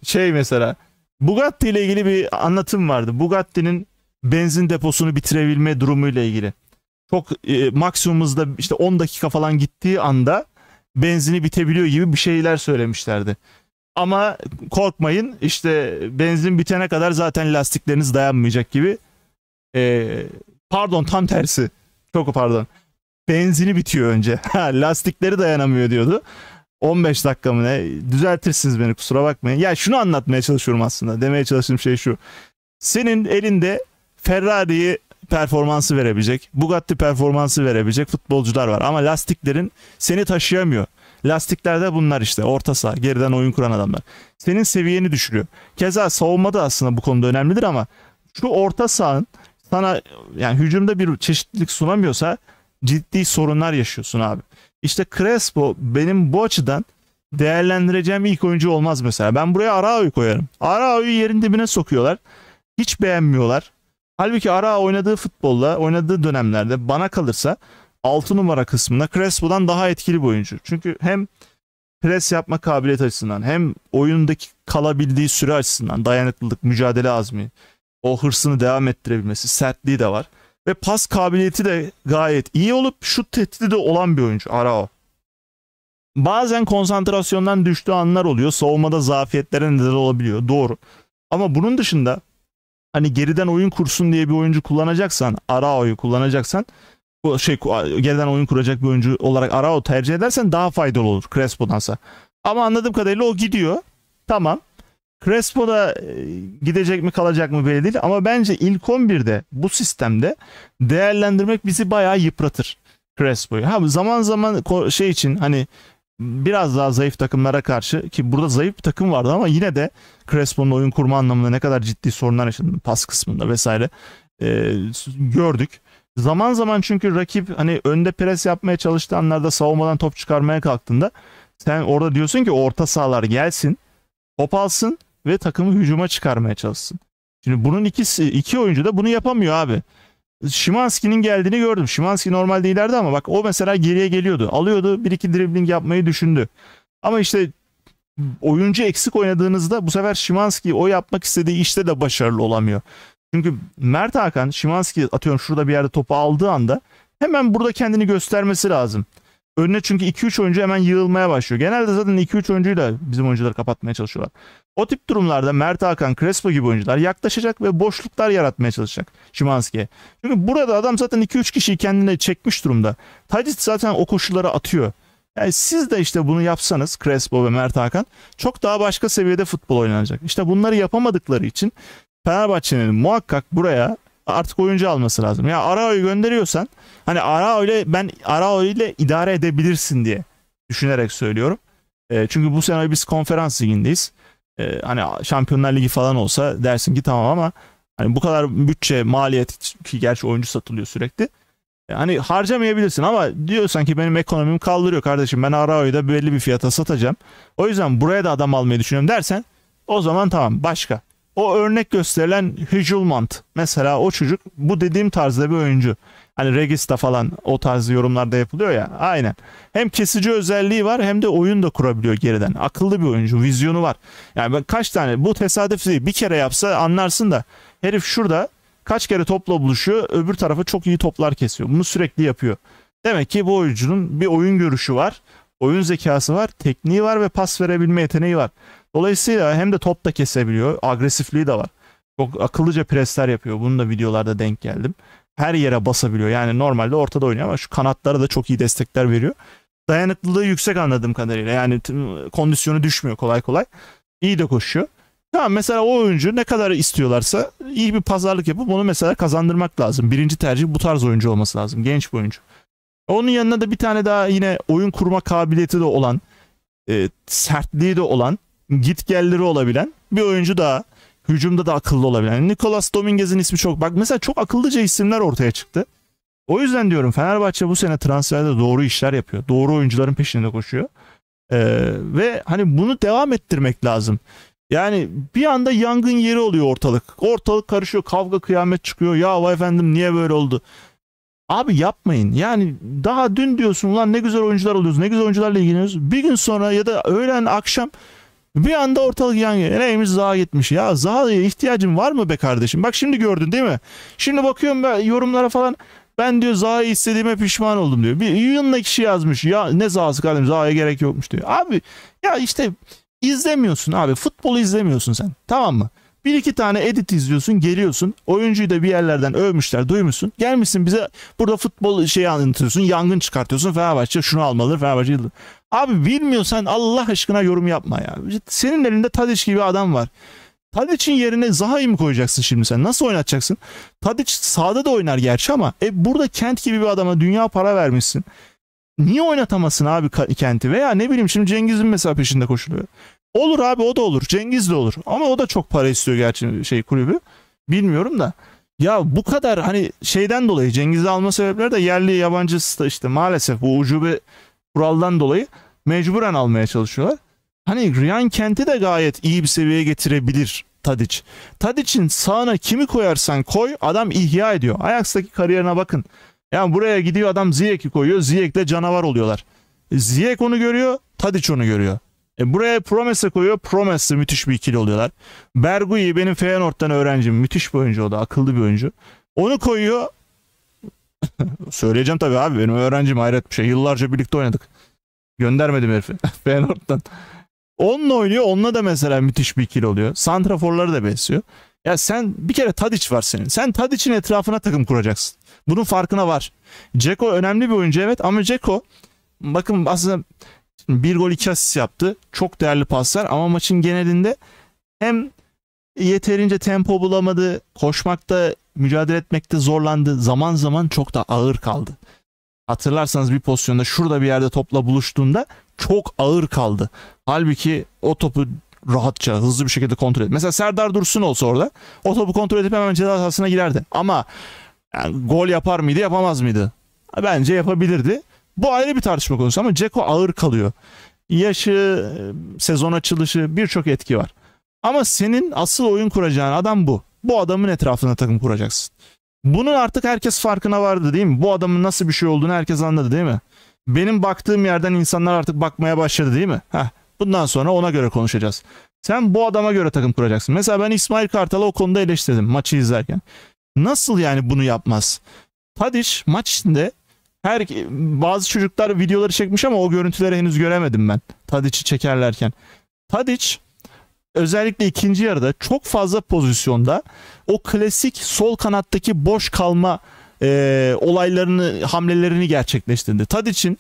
şey mesela Bugatti ile ilgili bir anlatım vardı. Bugatti'nin benzin deposunu bitirebilme durumu ile ilgili çok e, maksimum işte 10 dakika falan gittiği anda benzini bitebiliyor gibi bir şeyler söylemişlerdi. Ama korkmayın işte benzin bitene kadar zaten lastikleriniz dayanmayacak gibi. E, pardon tam tersi. Çok pardon. Benzini bitiyor önce. [LAUGHS] Lastikleri dayanamıyor diyordu. 15 dakika mı ne? Düzeltirsiniz beni kusura bakmayın. Ya şunu anlatmaya çalışıyorum aslında. Demeye çalıştığım şey şu. Senin elinde Ferrari'yi performansı verebilecek, Bugatti performansı verebilecek futbolcular var. Ama lastiklerin seni taşıyamıyor. Lastiklerde bunlar işte orta saha geriden oyun kuran adamlar. Senin seviyeni düşürüyor. Keza savunma da aslında bu konuda önemlidir ama şu orta sahanın sana yani hücumda bir çeşitlilik sunamıyorsa ciddi sorunlar yaşıyorsun abi. İşte Crespo benim bu açıdan değerlendireceğim ilk oyuncu olmaz mesela. Ben buraya Arao'yu koyarım. Arao'yu yerin dibine sokuyorlar. Hiç beğenmiyorlar. Halbuki Ara oynadığı futbolla, oynadığı dönemlerde bana kalırsa 6 numara kısmında Crespo'dan daha etkili bir oyuncu. Çünkü hem pres yapma kabiliyet açısından hem oyundaki kalabildiği süre açısından dayanıklılık, mücadele azmi, o hırsını devam ettirebilmesi, sertliği de var. Ve pas kabiliyeti de gayet iyi olup şut tehdidi de olan bir oyuncu Arao. Bazen konsantrasyondan düştüğü anlar oluyor. Savunmada zafiyetlere neden olabiliyor. Doğru. Ama bunun dışında hani geriden oyun kursun diye bir oyuncu kullanacaksan Arao'yu kullanacaksan bu şey geriden oyun kuracak bir oyuncu olarak Arao tercih edersen daha faydalı olur Crespo'dansa. Ama anladığım kadarıyla o gidiyor. Tamam. Crespo da e, gidecek mi kalacak mı belli değil ama bence ilk 11'de bu sistemde değerlendirmek bizi bayağı yıpratır Crespo'yu. Ha zaman zaman şey için hani biraz daha zayıf takımlara karşı ki burada zayıf bir takım vardı ama yine de Crespo'nun oyun kurma anlamında ne kadar ciddi sorunlar yaşadı pas kısmında vesaire e, gördük. Zaman zaman çünkü rakip hani önde pres yapmaya çalıştığı anlarda savunmadan top çıkarmaya kalktığında sen orada diyorsun ki orta sahalar gelsin, top alsın ve takımı hücuma çıkarmaya çalışsın. Şimdi bunun ikisi iki oyuncu da bunu yapamıyor abi. Şimanski'nin geldiğini gördüm. Şimanski normalde ileride ama bak o mesela geriye geliyordu. Alıyordu bir iki dribbling yapmayı düşündü. Ama işte oyuncu eksik oynadığınızda bu sefer Şimanski o yapmak istediği işte de başarılı olamıyor. Çünkü Mert Hakan Şimanski atıyorum şurada bir yerde topu aldığı anda hemen burada kendini göstermesi lazım. Önüne çünkü 2-3 oyuncu hemen yığılmaya başlıyor. Genelde zaten 2-3 oyuncuyla bizim oyuncuları kapatmaya çalışıyorlar. O tip durumlarda Mert Hakan, Crespo gibi oyuncular yaklaşacak ve boşluklar yaratmaya çalışacak Şimanski'ye. Çünkü burada adam zaten 2-3 kişiyi kendine çekmiş durumda. Tadic zaten o koşulları atıyor. Yani siz de işte bunu yapsanız Crespo ve Mert Hakan çok daha başka seviyede futbol oynanacak. İşte bunları yapamadıkları için Fenerbahçe'nin muhakkak buraya artık oyuncu alması lazım. Ya Arao'yu gönderiyorsan hani Arao ile ben Arao ile idare edebilirsin diye düşünerek söylüyorum. E, çünkü bu sene biz konferans ligindeyiz. Ee, hani Şampiyonlar Ligi falan olsa dersin ki tamam ama hani bu kadar bütçe maliyet ki gerçi oyuncu satılıyor sürekli. E, hani harcamayabilirsin ama diyorsan ki benim ekonomim kaldırıyor kardeşim ben Arao'yu da belli bir fiyata satacağım. O yüzden buraya da adam almayı düşünüyorum dersen o zaman tamam başka o örnek gösterilen Hüculmant mesela o çocuk bu dediğim tarzda bir oyuncu. Hani Regista falan o tarz yorumlarda yapılıyor ya. Aynen. Hem kesici özelliği var hem de oyun da kurabiliyor geriden. Akıllı bir oyuncu. Vizyonu var. Yani ben kaç tane bu tesadüf değil. Bir kere yapsa anlarsın da herif şurada kaç kere topla buluşuyor. Öbür tarafa çok iyi toplar kesiyor. Bunu sürekli yapıyor. Demek ki bu oyuncunun bir oyun görüşü var. Oyun zekası var, tekniği var ve pas verebilme yeteneği var. Dolayısıyla hem de top da kesebiliyor. Agresifliği de var. Çok akıllıca presler yapıyor. Bunu da videolarda denk geldim. Her yere basabiliyor. Yani normalde ortada oynuyor ama şu kanatlara da çok iyi destekler veriyor. Dayanıklılığı yüksek anladığım kadarıyla. Yani kondisyonu düşmüyor kolay kolay. İyi de koşuyor. Tamam mesela o oyuncu ne kadar istiyorlarsa iyi bir pazarlık yapıp onu mesela kazandırmak lazım. Birinci tercih bu tarz oyuncu olması lazım. Genç bir oyuncu. Onun yanında da bir tane daha yine oyun kurma kabiliyeti de olan, e, sertliği de olan git gelleri olabilen bir oyuncu daha. Hücumda da akıllı olabilen. Nicolas Dominguez'in ismi çok. Bak mesela çok akıllıca isimler ortaya çıktı. O yüzden diyorum Fenerbahçe bu sene transferde doğru işler yapıyor. Doğru oyuncuların peşinde koşuyor. Ee, ve hani bunu devam ettirmek lazım. Yani bir anda yangın yeri oluyor ortalık. Ortalık karışıyor, kavga kıyamet çıkıyor. Ya vay efendim niye böyle oldu? Abi yapmayın. Yani daha dün diyorsun ulan ne güzel oyuncular oluyoruz, ne güzel oyuncularla ilgileniyoruz. Bir gün sonra ya da öğlen akşam bir anda ortalık yangın. Neymiş Zaha gitmiş. Ya Zaha'ya ihtiyacın var mı be kardeşim? Bak şimdi gördün değil mi? Şimdi bakıyorum ben yorumlara falan. Ben diyor Zaha'yı istediğime pişman oldum diyor. Bir yığınla kişi yazmış. Ya ne Zaha'sı kardeşim Zaha'ya gerek yokmuş diyor. Abi ya işte izlemiyorsun abi. Futbolu izlemiyorsun sen. Tamam mı? Bir iki tane edit izliyorsun geliyorsun. Oyuncuyu da bir yerlerden övmüşler duymuşsun. Gelmişsin bize burada futbol şeyi anlatıyorsun. Yangın çıkartıyorsun. Fenerbahçe şunu almalı Fenerbahçe yıldır. Abi bilmiyorsan Allah aşkına yorum yapma ya. Senin elinde Tadiç gibi adam var. Tadiç'in yerine Zaha'yı mı koyacaksın şimdi sen? Nasıl oynatacaksın? Tadiç sağda da oynar gerçi ama e burada Kent gibi bir adama dünya para vermişsin. Niye oynatamasın abi Kent'i? Veya ne bileyim şimdi Cengiz'in mesela peşinde koşuluyor. Olur abi o da olur. Cengiz de olur. Ama o da çok para istiyor gerçi şey kulübü. Bilmiyorum da. Ya bu kadar hani şeyden dolayı Cengiz'i alma sebepleri de yerli yabancısı da işte maalesef bu ucube kuraldan dolayı mecburen almaya çalışıyorlar. Hani Ryan Kent'i de gayet iyi bir seviyeye getirebilir Tadic. Tadic'in sağına kimi koyarsan koy adam ihya ediyor. Ajax'taki kariyerine bakın. Yani buraya gidiyor adam Ziyek'i koyuyor. Ziyek de canavar oluyorlar. E, Ziyek onu görüyor. Tadic onu görüyor. E buraya Promes'e koyuyor. Promes'le müthiş bir ikili oluyorlar. Bergui benim Feyenoord'dan öğrencim. Müthiş bir oyuncu o da. Akıllı bir oyuncu. Onu koyuyor. Söyleyeceğim tabii abi benim öğrencim hayret bir şey. Yıllarca birlikte oynadık. Göndermedim herifi [LAUGHS] Feyenoord'dan. Onunla oynuyor. Onunla da mesela müthiş bir ikili oluyor. Santraforları da besliyor. Ya sen bir kere Tadic var senin. Sen Tadic'in etrafına takım kuracaksın. Bunun farkına var. Ceko önemli bir oyuncu evet ama Ceko bakın aslında bir gol iki asist yaptı. Çok değerli paslar ama maçın genelinde hem yeterince tempo bulamadı. Koşmakta, mücadele etmekte zorlandı. Zaman zaman çok da ağır kaldı. Hatırlarsanız bir pozisyonda şurada bir yerde topla buluştuğunda çok ağır kaldı. Halbuki o topu rahatça, hızlı bir şekilde kontrol edip. Mesela Serdar Dursun olsa orada o topu kontrol edip hemen ceza sahasına girerdi. Ama yani gol yapar mıydı, yapamaz mıydı? Bence yapabilirdi. Bu ayrı bir tartışma konusu ama Ceko ağır kalıyor. Yaşı, sezon açılışı birçok etki var. Ama senin asıl oyun kuracağın adam bu. Bu adamın etrafına takım kuracaksın. Bunun artık herkes farkına vardı değil mi? Bu adamın nasıl bir şey olduğunu herkes anladı değil mi? Benim baktığım yerden insanlar artık bakmaya başladı değil mi? Heh, bundan sonra ona göre konuşacağız. Sen bu adama göre takım kuracaksın. Mesela ben İsmail Kartal'ı o konuda eleştirdim maçı izlerken. Nasıl yani bunu yapmaz? Tadiş maç içinde her bazı çocuklar videoları çekmiş ama o görüntüleri henüz göremedim ben. Tadiç'i çekerlerken. Tadiç özellikle ikinci yarıda çok fazla pozisyonda o klasik sol kanattaki boş kalma e, olaylarını hamlelerini gerçekleştirdi. Tad için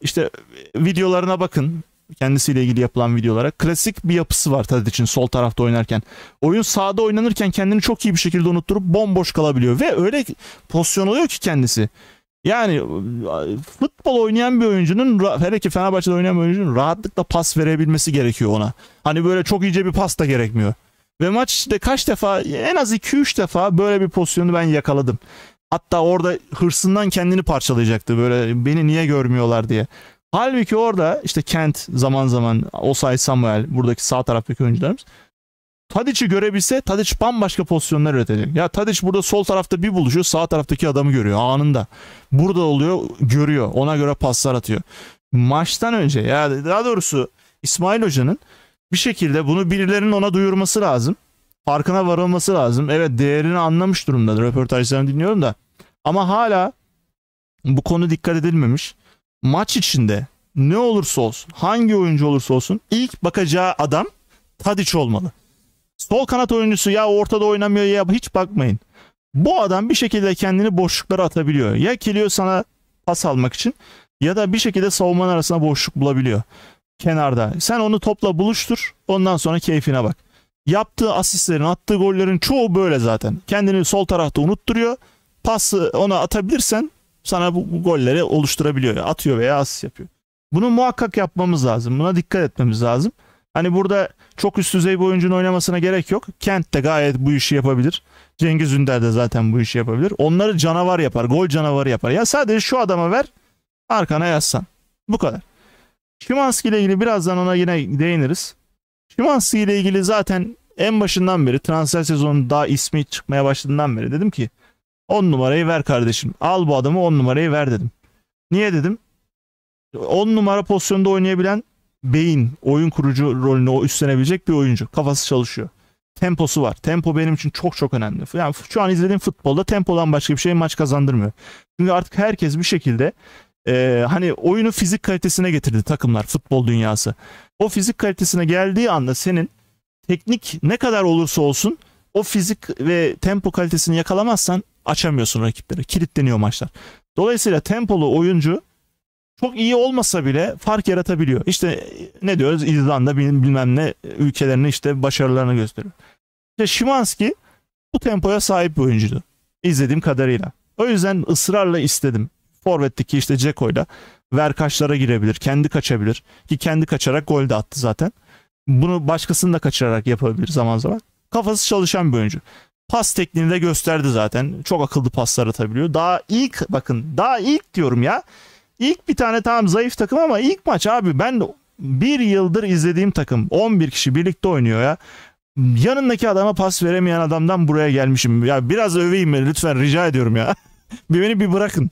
işte videolarına bakın kendisiyle ilgili yapılan videolara klasik bir yapısı var tad için sol tarafta oynarken. Oyun sağda oynanırken kendini çok iyi bir şekilde unutturup bomboş kalabiliyor ve öyle pozisyon oluyor ki kendisi. Yani ıı, futbol oynayan bir oyuncunun hele ki Fenerbahçe'de oynayan bir oyuncunun rahatlıkla pas verebilmesi gerekiyor ona. Hani böyle çok iyice bir pas da gerekmiyor. Ve maçta kaç defa en az 2-3 defa böyle bir pozisyonu ben yakaladım. Hatta orada hırsından kendini parçalayacaktı böyle beni niye görmüyorlar diye. Halbuki orada işte Kent zaman zaman Osay Samuel buradaki sağ taraftaki oyuncularımız Tadiç'i görebilse Tadiç bambaşka pozisyonlar üretecek. Ya Tadiç burada sol tarafta bir buluşuyor sağ taraftaki adamı görüyor anında. Burada oluyor görüyor ona göre paslar atıyor. Maçtan önce ya daha doğrusu İsmail Hoca'nın bir şekilde bunu birilerinin ona duyurması lazım. Farkına varılması lazım. Evet değerini anlamış durumda röportajlarını dinliyorum da. Ama hala bu konu dikkat edilmemiş. Maç içinde ne olursa olsun hangi oyuncu olursa olsun ilk bakacağı adam Tadiç olmalı. Sol kanat oyuncusu ya ortada oynamıyor ya hiç bakmayın. Bu adam bir şekilde kendini boşluklara atabiliyor. Ya geliyor sana pas almak için ya da bir şekilde savunmanın arasına boşluk bulabiliyor. Kenarda. Sen onu topla buluştur. Ondan sonra keyfine bak. Yaptığı asistlerin, attığı gollerin çoğu böyle zaten. Kendini sol tarafta unutturuyor. Pası ona atabilirsen sana bu, bu golleri oluşturabiliyor. Atıyor veya asist yapıyor. Bunu muhakkak yapmamız lazım. Buna dikkat etmemiz lazım. Hani burada çok üst düzey bir oyuncunun oynamasına gerek yok. Kent de gayet bu işi yapabilir. Cengiz Ünder de zaten bu işi yapabilir. Onları canavar yapar. Gol canavarı yapar. Ya sadece şu adama ver arkana yazsan. Bu kadar. Şimanski ile ilgili birazdan ona yine değiniriz. Şimanski ile ilgili zaten en başından beri transfer sezonu daha ismi çıkmaya başladığından beri dedim ki 10 numarayı ver kardeşim. Al bu adamı 10 numarayı ver dedim. Niye dedim? 10 numara pozisyonda oynayabilen beyin, oyun kurucu rolünü o üstlenebilecek bir oyuncu. Kafası çalışıyor. Temposu var. Tempo benim için çok çok önemli. Yani şu an izlediğim futbolda tempodan başka bir şey maç kazandırmıyor. Çünkü artık herkes bir şekilde e, hani oyunu fizik kalitesine getirdi takımlar, futbol dünyası. O fizik kalitesine geldiği anda senin teknik ne kadar olursa olsun o fizik ve tempo kalitesini yakalamazsan açamıyorsun rakipleri. Kilitleniyor maçlar. Dolayısıyla tempolu oyuncu çok iyi olmasa bile fark yaratabiliyor. İşte e, ne diyoruz İzlanda bilmem ne e, ülkelerine işte başarılarını gösteriyor. İşte Şimanski bu tempoya sahip bir oyuncuydu. İzlediğim kadarıyla. O yüzden ısrarla istedim. Forvet'teki işte Ceko'yla kaçlara girebilir. Kendi kaçabilir. Ki kendi kaçarak gol de attı zaten. Bunu başkasını da kaçırarak yapabilir zaman zaman. Kafası çalışan bir oyuncu. Pas tekniğini de gösterdi zaten. Çok akıllı paslar atabiliyor. Daha ilk bakın daha ilk diyorum ya. İlk bir tane tamam zayıf takım ama ilk maç abi ben bir yıldır izlediğim takım 11 kişi birlikte oynuyor ya. Yanındaki adama pas veremeyen adamdan buraya gelmişim. Ya biraz öveyim lütfen rica ediyorum ya. [LAUGHS] bir beni bir bırakın.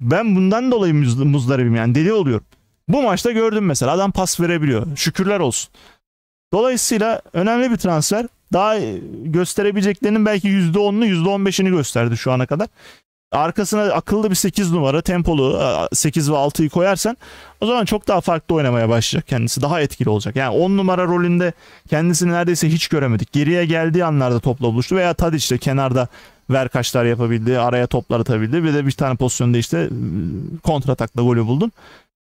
Ben bundan dolayı muz, muzdaribim yani deli oluyorum. Bu maçta gördüm mesela adam pas verebiliyor. Şükürler olsun. Dolayısıyla önemli bir transfer. Daha gösterebileceklerinin belki %10'unu %15'ini gösterdi şu ana kadar arkasına akıllı bir 8 numara tempolu 8 e, ve 6'yı koyarsan o zaman çok daha farklı oynamaya başlayacak kendisi. Daha etkili olacak. Yani 10 numara rolünde kendisini neredeyse hiç göremedik. Geriye geldiği anlarda topla buluştu veya Tadic işte kenarda verkaçlar yapabildi, araya toplar atabildi ve de bir tane pozisyonda işte e, kontratakla golü buldun.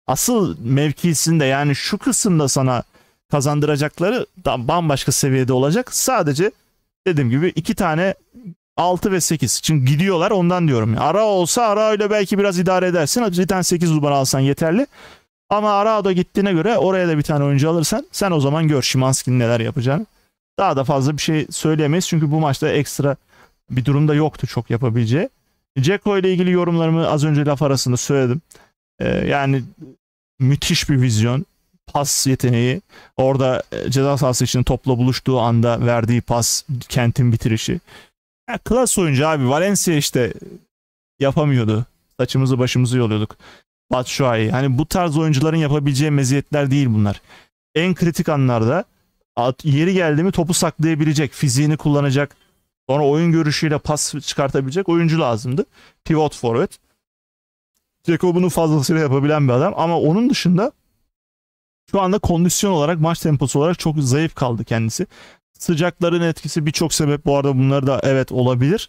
Asıl mevkisinde yani şu kısımda sana kazandıracakları da bambaşka seviyede olacak. Sadece dediğim gibi iki tane 6 ve 8. Şimdi gidiyorlar ondan diyorum. Ara olsa ara öyle belki biraz idare edersin. Bir tane 8 numara alsan yeterli. Ama Ara Arado gittiğine göre oraya da bir tane oyuncu alırsan sen o zaman gör Şimanski'nin neler yapacağını. Daha da fazla bir şey söyleyemeyiz. Çünkü bu maçta ekstra bir durumda yoktu çok yapabileceği. Ceko ile ilgili yorumlarımı az önce laf arasında söyledim. Ee, yani müthiş bir vizyon. Pas yeteneği. Orada e, ceza sahası için topla buluştuğu anda verdiği pas. Kent'in bitirişi. Ya, klas oyuncu abi. Valencia işte yapamıyordu. Saçımızı başımızı yoluyorduk. Batshuayi. Hani bu tarz oyuncuların yapabileceği meziyetler değil bunlar. En kritik anlarda at, yeri geldi mi topu saklayabilecek, fiziğini kullanacak, sonra oyun görüşüyle pas çıkartabilecek oyuncu lazımdı. Pivot forvet. Ceko bunu fazlasıyla yapabilen bir adam ama onun dışında şu anda kondisyon olarak maç temposu olarak çok zayıf kaldı kendisi. Sıcakların etkisi birçok sebep bu arada bunları da evet olabilir.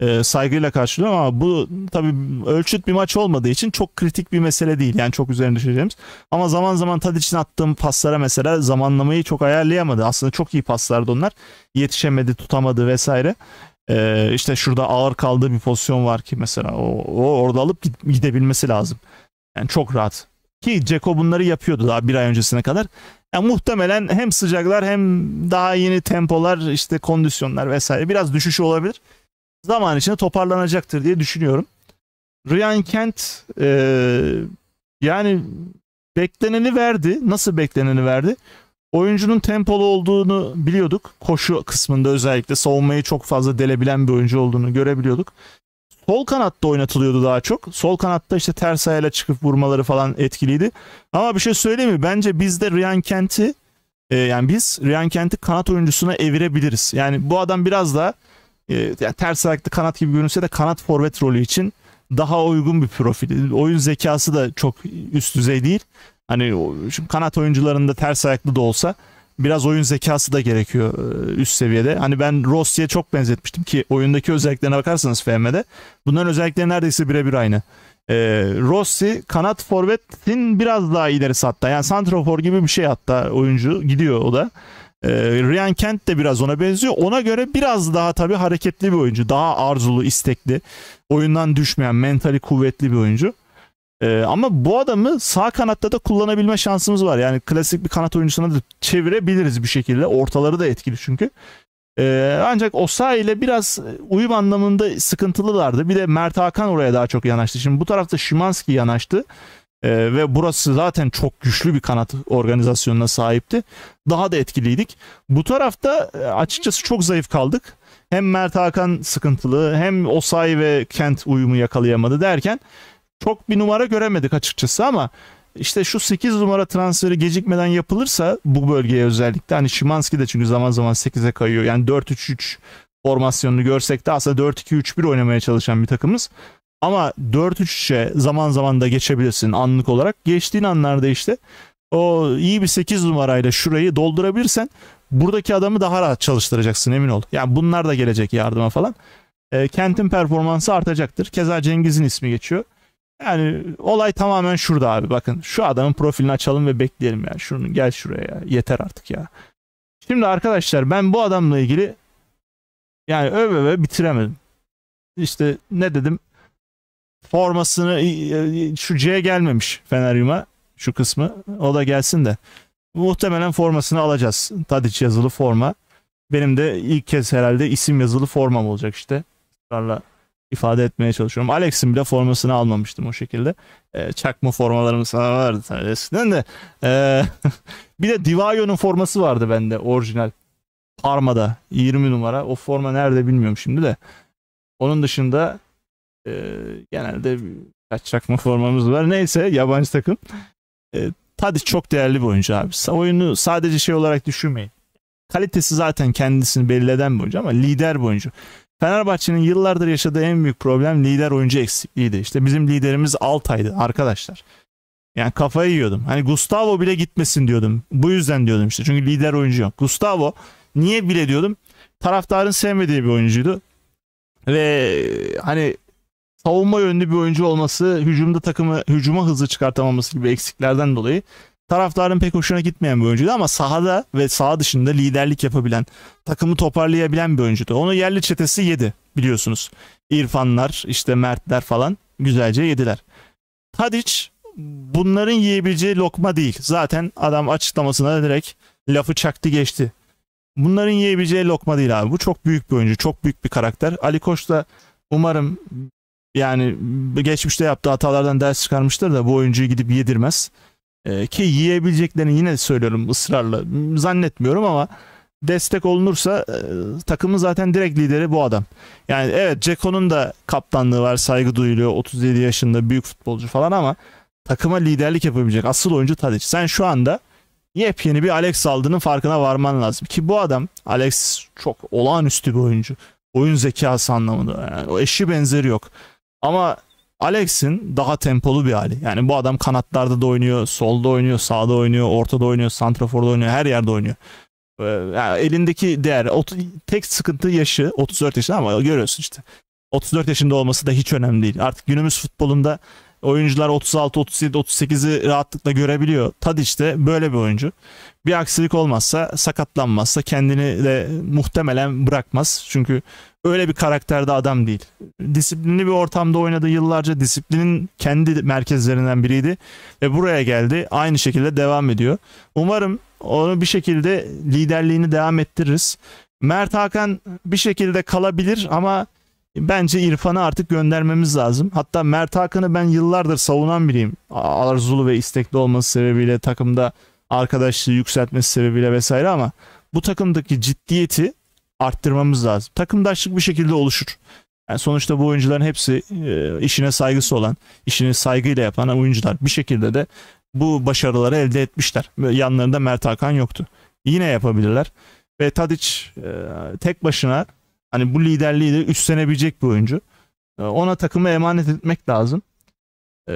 E, saygıyla karşılıyorum ama bu tabi ölçüt bir maç olmadığı için çok kritik bir mesele değil. Yani çok üzerine düşeceğimiz. Ama zaman zaman tad için attığım paslara mesela zamanlamayı çok ayarlayamadı. Aslında çok iyi paslardı onlar. Yetişemedi, tutamadı vesaire. E, işte şurada ağır kaldığı bir pozisyon var ki mesela o, o orada alıp gidebilmesi lazım. Yani çok rahat. Ki Ceko bunları yapıyordu daha bir ay öncesine kadar. Yani muhtemelen hem sıcaklar hem daha yeni tempolar işte kondisyonlar vesaire biraz düşüş olabilir. Zaman içinde toparlanacaktır diye düşünüyorum. Ryan Kent e, yani bekleneni verdi. Nasıl bekleneni verdi? Oyuncunun tempolu olduğunu biliyorduk. Koşu kısmında özellikle savunmayı çok fazla delebilen bir oyuncu olduğunu görebiliyorduk sol kanatta oynatılıyordu daha çok. Sol kanatta işte ters ayağıyla çıkıp vurmaları falan etkiliydi. Ama bir şey söyleyeyim mi? Bence biz de Ryan Kent'i e, yani biz Ryan Kent'i kanat oyuncusuna evirebiliriz. Yani bu adam biraz da e, yani ters ayaklı kanat gibi görünse de kanat forvet rolü için daha uygun bir profil. Oyun zekası da çok üst düzey değil. Hani kanat oyuncularında ters ayaklı da olsa biraz oyun zekası da gerekiyor e, üst seviyede. Hani ben Rossi'ye çok benzetmiştim ki oyundaki özelliklerine bakarsanız FM'de. Bunların özellikleri neredeyse birebir aynı. E, Rossi kanat forvetin biraz daha ileri hatta. Yani Santrofor gibi bir şey hatta oyuncu gidiyor o da. E, Ryan Kent de biraz ona benziyor. Ona göre biraz daha tabii hareketli bir oyuncu. Daha arzulu, istekli. Oyundan düşmeyen, mentali kuvvetli bir oyuncu. Ee, ama bu adamı sağ kanatta da kullanabilme şansımız var. Yani klasik bir kanat oyuncusuna da çevirebiliriz bir şekilde. Ortaları da etkili çünkü. Ee, ancak Osayi ile biraz uyum anlamında sıkıntılılardı. Bir de Mert Hakan oraya daha çok yanaştı. Şimdi bu tarafta Şimanski yanaştı. Ee, ve burası zaten çok güçlü bir kanat organizasyonuna sahipti. Daha da etkiliydik. Bu tarafta e, açıkçası çok zayıf kaldık. Hem Mert Hakan sıkıntılı hem Osayi ve Kent uyumu yakalayamadı derken çok bir numara göremedik açıkçası ama işte şu 8 numara transferi gecikmeden yapılırsa bu bölgeye özellikle hani Şimanski de çünkü zaman zaman 8'e kayıyor. Yani 4-3-3 formasyonunu görsek de aslında 4-2-3-1 oynamaya çalışan bir takımız. Ama 4-3-3'e zaman zaman da geçebilirsin anlık olarak. Geçtiğin anlarda işte o iyi bir 8 numarayla şurayı doldurabilirsen buradaki adamı daha rahat çalıştıracaksın emin ol. Yani bunlar da gelecek yardıma falan. E, Kent'in performansı artacaktır. Keza Cengiz'in ismi geçiyor. Yani olay tamamen şurada abi bakın. Şu adamın profilini açalım ve bekleyelim ya. Şunu gel şuraya ya. Yeter artık ya. Şimdi arkadaşlar ben bu adamla ilgili yani öve öve bitiremedim. İşte ne dedim? Formasını şu C gelmemiş Feneryum'a şu kısmı. O da gelsin de. Muhtemelen formasını alacağız. Tadiç yazılı forma. Benim de ilk kez herhalde isim yazılı formam olacak işte. Israrla ifade etmeye çalışıyorum. Alex'in bile formasını almamıştım o şekilde. E, ee, çakma formalarımız sana vardı tabii eskiden de. E, [LAUGHS] bir de Divayo'nun forması vardı bende orijinal. Parma'da 20 numara. O forma nerede bilmiyorum şimdi de. Onun dışında e, genelde kaç çakma formamız var. Neyse yabancı takım. E, Tadic çok değerli bir oyuncu abi. Oyunu sadece şey olarak düşünmeyin. Kalitesi zaten kendisini belirleden bir oyuncu ama lider bir oyuncu. Fenerbahçe'nin yıllardır yaşadığı en büyük problem lider oyuncu eksikliğiydi. İşte bizim liderimiz Altay'dı arkadaşlar. Yani kafayı yiyordum. Hani Gustavo bile gitmesin diyordum. Bu yüzden diyordum işte. Çünkü lider oyuncu yok. Gustavo niye bile diyordum. Taraftarın sevmediği bir oyuncuydu. Ve hani savunma yönlü bir oyuncu olması hücumda takımı hücuma hızı çıkartamaması gibi eksiklerden dolayı taraftarın pek hoşuna gitmeyen bir oyuncuydu ama sahada ve saha dışında liderlik yapabilen, takımı toparlayabilen bir oyuncuydu. Onu yerli çetesi yedi biliyorsunuz. İrfanlar, işte Mertler falan güzelce yediler. Tadic bunların yiyebileceği lokma değil. Zaten adam açıklamasına direkt lafı çaktı geçti. Bunların yiyebileceği lokma değil abi. Bu çok büyük bir oyuncu, çok büyük bir karakter. Ali Koç da umarım yani geçmişte yaptığı hatalardan ders çıkarmıştır da bu oyuncuyu gidip yedirmez. Ee, ki yiyebileceklerini yine söylüyorum ısrarla zannetmiyorum ama destek olunursa e, takımın zaten direkt lideri bu adam. Yani evet Ceko'nun da kaptanlığı var saygı duyuluyor 37 yaşında büyük futbolcu falan ama takıma liderlik yapabilecek asıl oyuncu Tadic. Sen şu anda yepyeni bir Alex aldığının farkına varman lazım. Ki bu adam Alex çok olağanüstü bir oyuncu. Oyun zekası anlamında yani. O eşi benzeri yok. Ama Alex'in daha tempolu bir hali. Yani bu adam kanatlarda da oynuyor, solda oynuyor, sağda oynuyor, ortada oynuyor, santraforda oynuyor, her yerde oynuyor. Ee, yani elindeki değer, tek sıkıntı yaşı 34 yaşında ama görüyorsun işte. 34 yaşında olması da hiç önemli değil. Artık günümüz futbolunda Oyuncular 36, 37, 38'i rahatlıkla görebiliyor. Tadic de böyle bir oyuncu. Bir aksilik olmazsa, sakatlanmazsa kendini de muhtemelen bırakmaz. Çünkü öyle bir karakterde adam değil. Disiplinli bir ortamda oynadı yıllarca. Disiplinin kendi merkezlerinden biriydi. Ve buraya geldi. Aynı şekilde devam ediyor. Umarım onu bir şekilde liderliğini devam ettiririz. Mert Hakan bir şekilde kalabilir ama bence İrfan'ı artık göndermemiz lazım. Hatta Mert Hakan'ı ben yıllardır savunan biriyim. Arzulu ve istekli olması sebebiyle takımda arkadaşlığı yükseltmesi sebebiyle vesaire ama bu takımdaki ciddiyeti arttırmamız lazım. Takımdaşlık bir şekilde oluşur. Yani sonuçta bu oyuncuların hepsi e, işine saygısı olan, işini saygıyla yapan oyuncular. Bir şekilde de bu başarıları elde etmişler. Yanlarında Mert Hakan yoktu. Yine yapabilirler. Ve Tadic e, tek başına Hani bu liderliği de üstlenebilecek bir oyuncu. Ee, ona takımı emanet etmek lazım. Ee,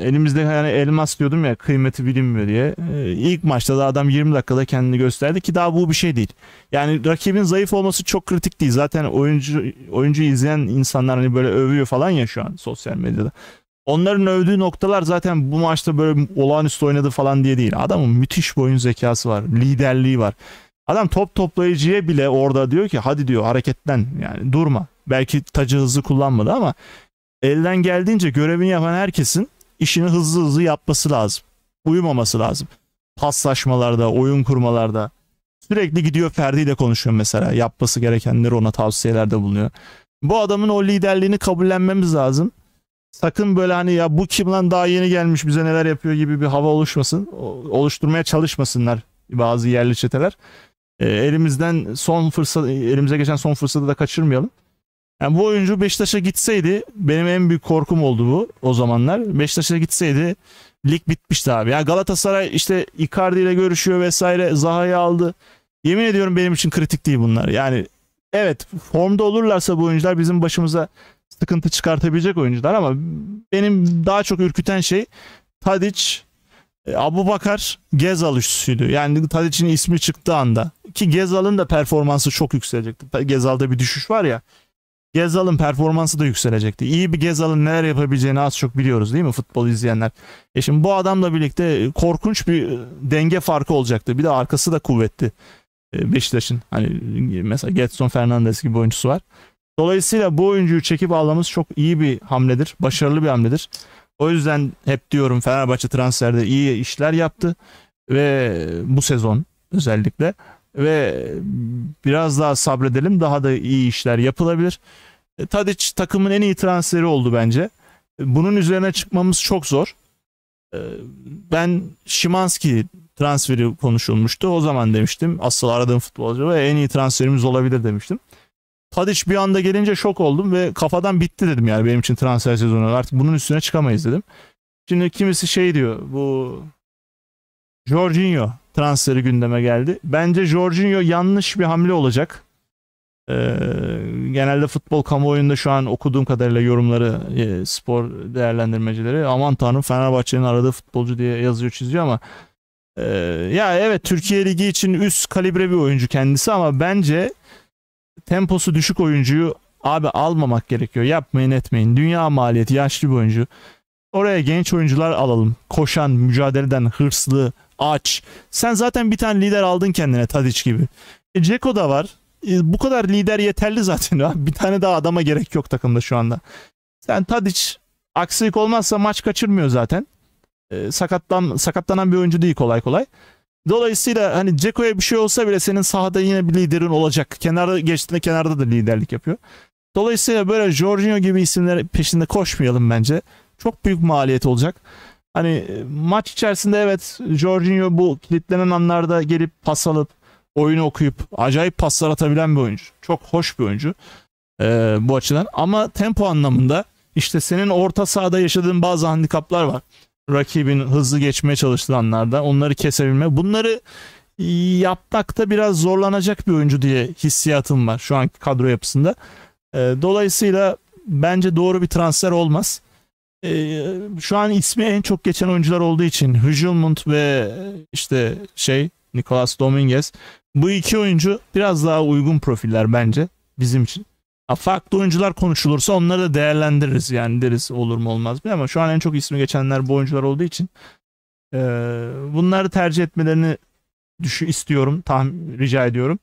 elimizde yani elmas diyordum ya kıymeti bilinmiyor diye. Ee, ilk maçta da adam 20 dakikada kendini gösterdi ki daha bu bir şey değil. Yani rakibin zayıf olması çok kritik değil. Zaten oyuncu oyuncu izleyen insanlar hani böyle övüyor falan ya şu an sosyal medyada. Onların övdüğü noktalar zaten bu maçta böyle olağanüstü oynadı falan diye değil. Adamın müthiş bir oyun zekası var. Liderliği var. Adam top toplayıcıya bile orada diyor ki hadi diyor hareketlen yani durma. Belki tacı hızlı kullanmadı ama elden geldiğince görevini yapan herkesin işini hızlı hızlı yapması lazım. Uyumaması lazım. Paslaşmalarda, oyun kurmalarda sürekli gidiyor Ferdi ile konuşuyor mesela. Yapması gerekenleri ona tavsiyelerde bulunuyor. Bu adamın o liderliğini kabullenmemiz lazım. Sakın böyle hani ya bu kim lan daha yeni gelmiş bize neler yapıyor gibi bir hava oluşmasın. Oluşturmaya çalışmasınlar bazı yerli çeteler. E, elimizden son fırsat elimize geçen son fırsatı da kaçırmayalım. Yani bu oyuncu Beşiktaş'a gitseydi benim en büyük korkum oldu bu o zamanlar. Beşiktaş'a gitseydi lig bitmişti abi. Yani Galatasaray işte Icardi ile görüşüyor vesaire Zaha'yı aldı. Yemin ediyorum benim için kritik değil bunlar. Yani evet formda olurlarsa bu oyuncular bizim başımıza sıkıntı çıkartabilecek oyuncular ama benim daha çok ürküten şey Tadic, e, Abu Bakar Gezal üçlüsüydü. Yani Tadic'in ismi çıktığı anda ki Gezal'ın da performansı çok yükselecekti. Gezal'da bir düşüş var ya. Gezal'ın performansı da yükselecekti. İyi bir Gezal'ın neler yapabileceğini az çok biliyoruz değil mi futbol izleyenler? E şimdi bu adamla birlikte e, korkunç bir e, denge farkı olacaktı. Bir de arkası da kuvvetli. Beşiktaş'ın hani mesela Getson Fernandes gibi oyuncusu var. Dolayısıyla bu oyuncuyu çekip almamız çok iyi bir hamledir. Başarılı bir hamledir. O yüzden hep diyorum Fenerbahçe transferde iyi işler yaptı ve bu sezon özellikle ve biraz daha sabredelim daha da iyi işler yapılabilir. E, Tadic takımın en iyi transferi oldu bence. Bunun üzerine çıkmamız çok zor. E, ben Şimanski transferi konuşulmuştu. O zaman demiştim asıl aradığım futbolcu ve en iyi transferimiz olabilir demiştim. Tadiç bir anda gelince şok oldum ve kafadan bitti dedim yani benim için transfer sezonu artık bunun üstüne çıkamayız dedim. Şimdi kimisi şey diyor bu Jorginho transferi gündeme geldi. Bence Jorginho yanlış bir hamle olacak. Ee, genelde futbol kamuoyunda şu an okuduğum kadarıyla yorumları e, spor değerlendirmecileri aman tanrım Fenerbahçe'nin aradığı futbolcu diye yazıyor çiziyor ama e, ya evet Türkiye Ligi için üst kalibre bir oyuncu kendisi ama bence temposu düşük oyuncuyu abi almamak gerekiyor. Yapmayın etmeyin. Dünya maliyeti yaşlı bir oyuncu. Oraya genç oyuncular alalım. Koşan, mücadeleden hırslı, aç. Sen zaten bir tane lider aldın kendine Tadic gibi. E, Ceko da var. E, bu kadar lider yeterli [LAUGHS] zaten. Abi. Bir tane daha adama gerek yok takımda şu anda. Sen Tadic aksilik olmazsa maç kaçırmıyor zaten. E, sakatlan, sakatlanan bir oyuncu değil kolay kolay. Dolayısıyla hani Ceko'ya bir şey olsa bile senin sahada yine bir liderin olacak. Kenarda geçtiğinde kenarda da liderlik yapıyor. Dolayısıyla böyle Jorginho gibi isimler peşinde koşmayalım bence. Çok büyük maliyet olacak. Hani e, maç içerisinde evet Jorginho bu kilitlenen anlarda gelip pas alıp oyunu okuyup acayip paslar atabilen bir oyuncu. Çok hoş bir oyuncu ee, bu açıdan. Ama tempo anlamında işte senin orta sahada yaşadığın bazı handikaplar var rakibin hızlı geçmeye çalıştığı anlarda onları kesebilme. Bunları e, yapmakta biraz zorlanacak bir oyuncu diye hissiyatım var şu anki kadro yapısında. E, dolayısıyla bence doğru bir transfer olmaz. E, şu an ismi en çok geçen oyuncular olduğu için Hücumund ve işte şey Nicolas Dominguez bu iki oyuncu biraz daha uygun profiller bence bizim için farklı oyuncular konuşulursa onları da değerlendiririz yani deriz olur mu olmaz mı ama şu an en çok ismi geçenler bu oyuncular olduğu için e, bunları tercih etmelerini düşü istiyorum tahmin rica ediyorum.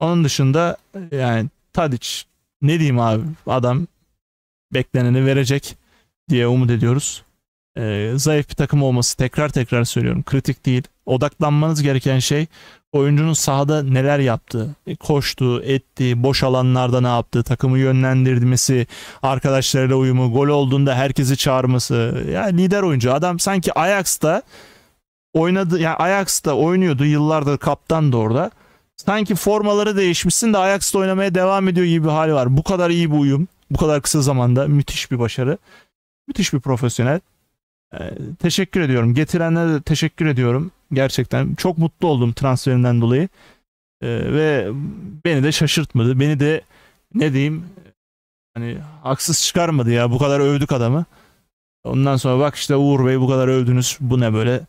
Onun dışında yani Tadic ne diyeyim abi adam bekleneni verecek diye umut ediyoruz. E, zayıf bir takım olması tekrar tekrar söylüyorum kritik değil odaklanmanız gereken şey oyuncunun sahada neler yaptığı, koştuğu, ettiği, boş alanlarda ne yaptığı, takımı yönlendirmesi, arkadaşlarıyla uyumu, gol olduğunda herkesi çağırması. Yani lider oyuncu adam sanki Ajax'ta oynadı yani Ajax'ta oynuyordu yıllardır kaptan da orada. Sanki formaları değişmişsin de Ajax'ta oynamaya devam ediyor gibi bir hali var. Bu kadar iyi bir uyum, bu kadar kısa zamanda müthiş bir başarı. Müthiş bir profesyonel. Ee, teşekkür ediyorum. Getirenlere de teşekkür ediyorum. Gerçekten çok mutlu oldum transferinden dolayı. E, ve beni de şaşırtmadı. Beni de ne diyeyim hani haksız çıkarmadı ya bu kadar övdük adamı. Ondan sonra bak işte Uğur Bey bu kadar övdünüz bu ne böyle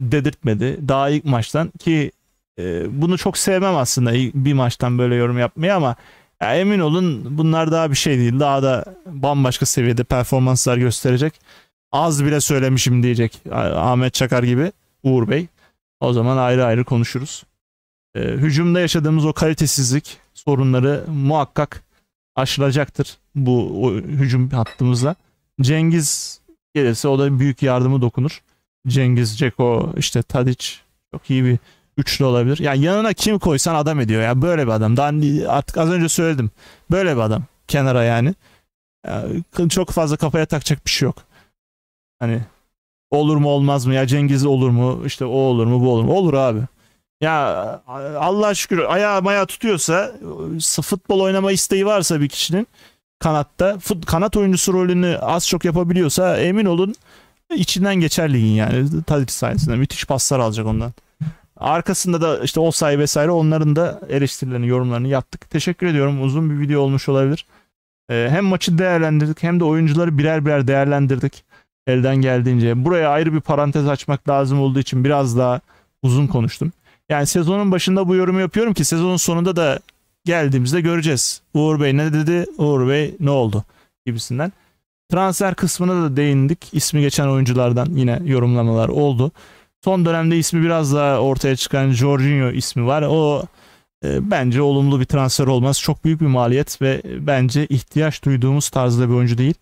dedirtmedi. Daha ilk maçtan ki e, bunu çok sevmem aslında bir maçtan böyle yorum yapmayı ama ya emin olun bunlar daha bir şey değil. Daha da bambaşka seviyede performanslar gösterecek. Az bile söylemişim diyecek Ahmet Çakar gibi. Uğur Bey. O zaman ayrı ayrı konuşuruz. E, hücumda yaşadığımız o kalitesizlik sorunları muhakkak aşılacaktır bu o, hücum hattımızla. Cengiz gelirse o da büyük yardımı dokunur. Cengiz, Ceko, işte Tadic çok iyi bir üçlü olabilir. Yani yanına kim koysan adam ediyor. Yani böyle bir adam. Daha artık az önce söyledim. Böyle bir adam. Kenara yani. yani çok fazla kafaya takacak bir şey yok. Hani Olur mu olmaz mı ya Cengiz olur mu işte o olur mu bu olur mu olur abi. Ya Allah şükür ayağı maya tutuyorsa e, futbol oynama isteği varsa bir kişinin kanatta fut, kanat oyuncusu rolünü az çok yapabiliyorsa emin olun e, içinden geçer ligin yani Tadic sayesinde müthiş paslar alacak ondan. Arkasında da işte o say vesaire onların da eleştirilerini, yorumlarını yaptık. Teşekkür ediyorum. Uzun bir video olmuş olabilir. E, hem maçı değerlendirdik hem de oyuncuları birer birer değerlendirdik elden geldiğince. Buraya ayrı bir parantez açmak lazım olduğu için biraz daha uzun konuştum. Yani sezonun başında bu yorumu yapıyorum ki sezonun sonunda da geldiğimizde göreceğiz. Uğur Bey ne dedi, Uğur Bey ne oldu gibisinden. Transfer kısmına da değindik. İsmi geçen oyunculardan yine yorumlamalar oldu. Son dönemde ismi biraz daha ortaya çıkan Jorginho ismi var. O e, bence olumlu bir transfer olmaz. Çok büyük bir maliyet ve bence ihtiyaç duyduğumuz tarzda bir oyuncu değil.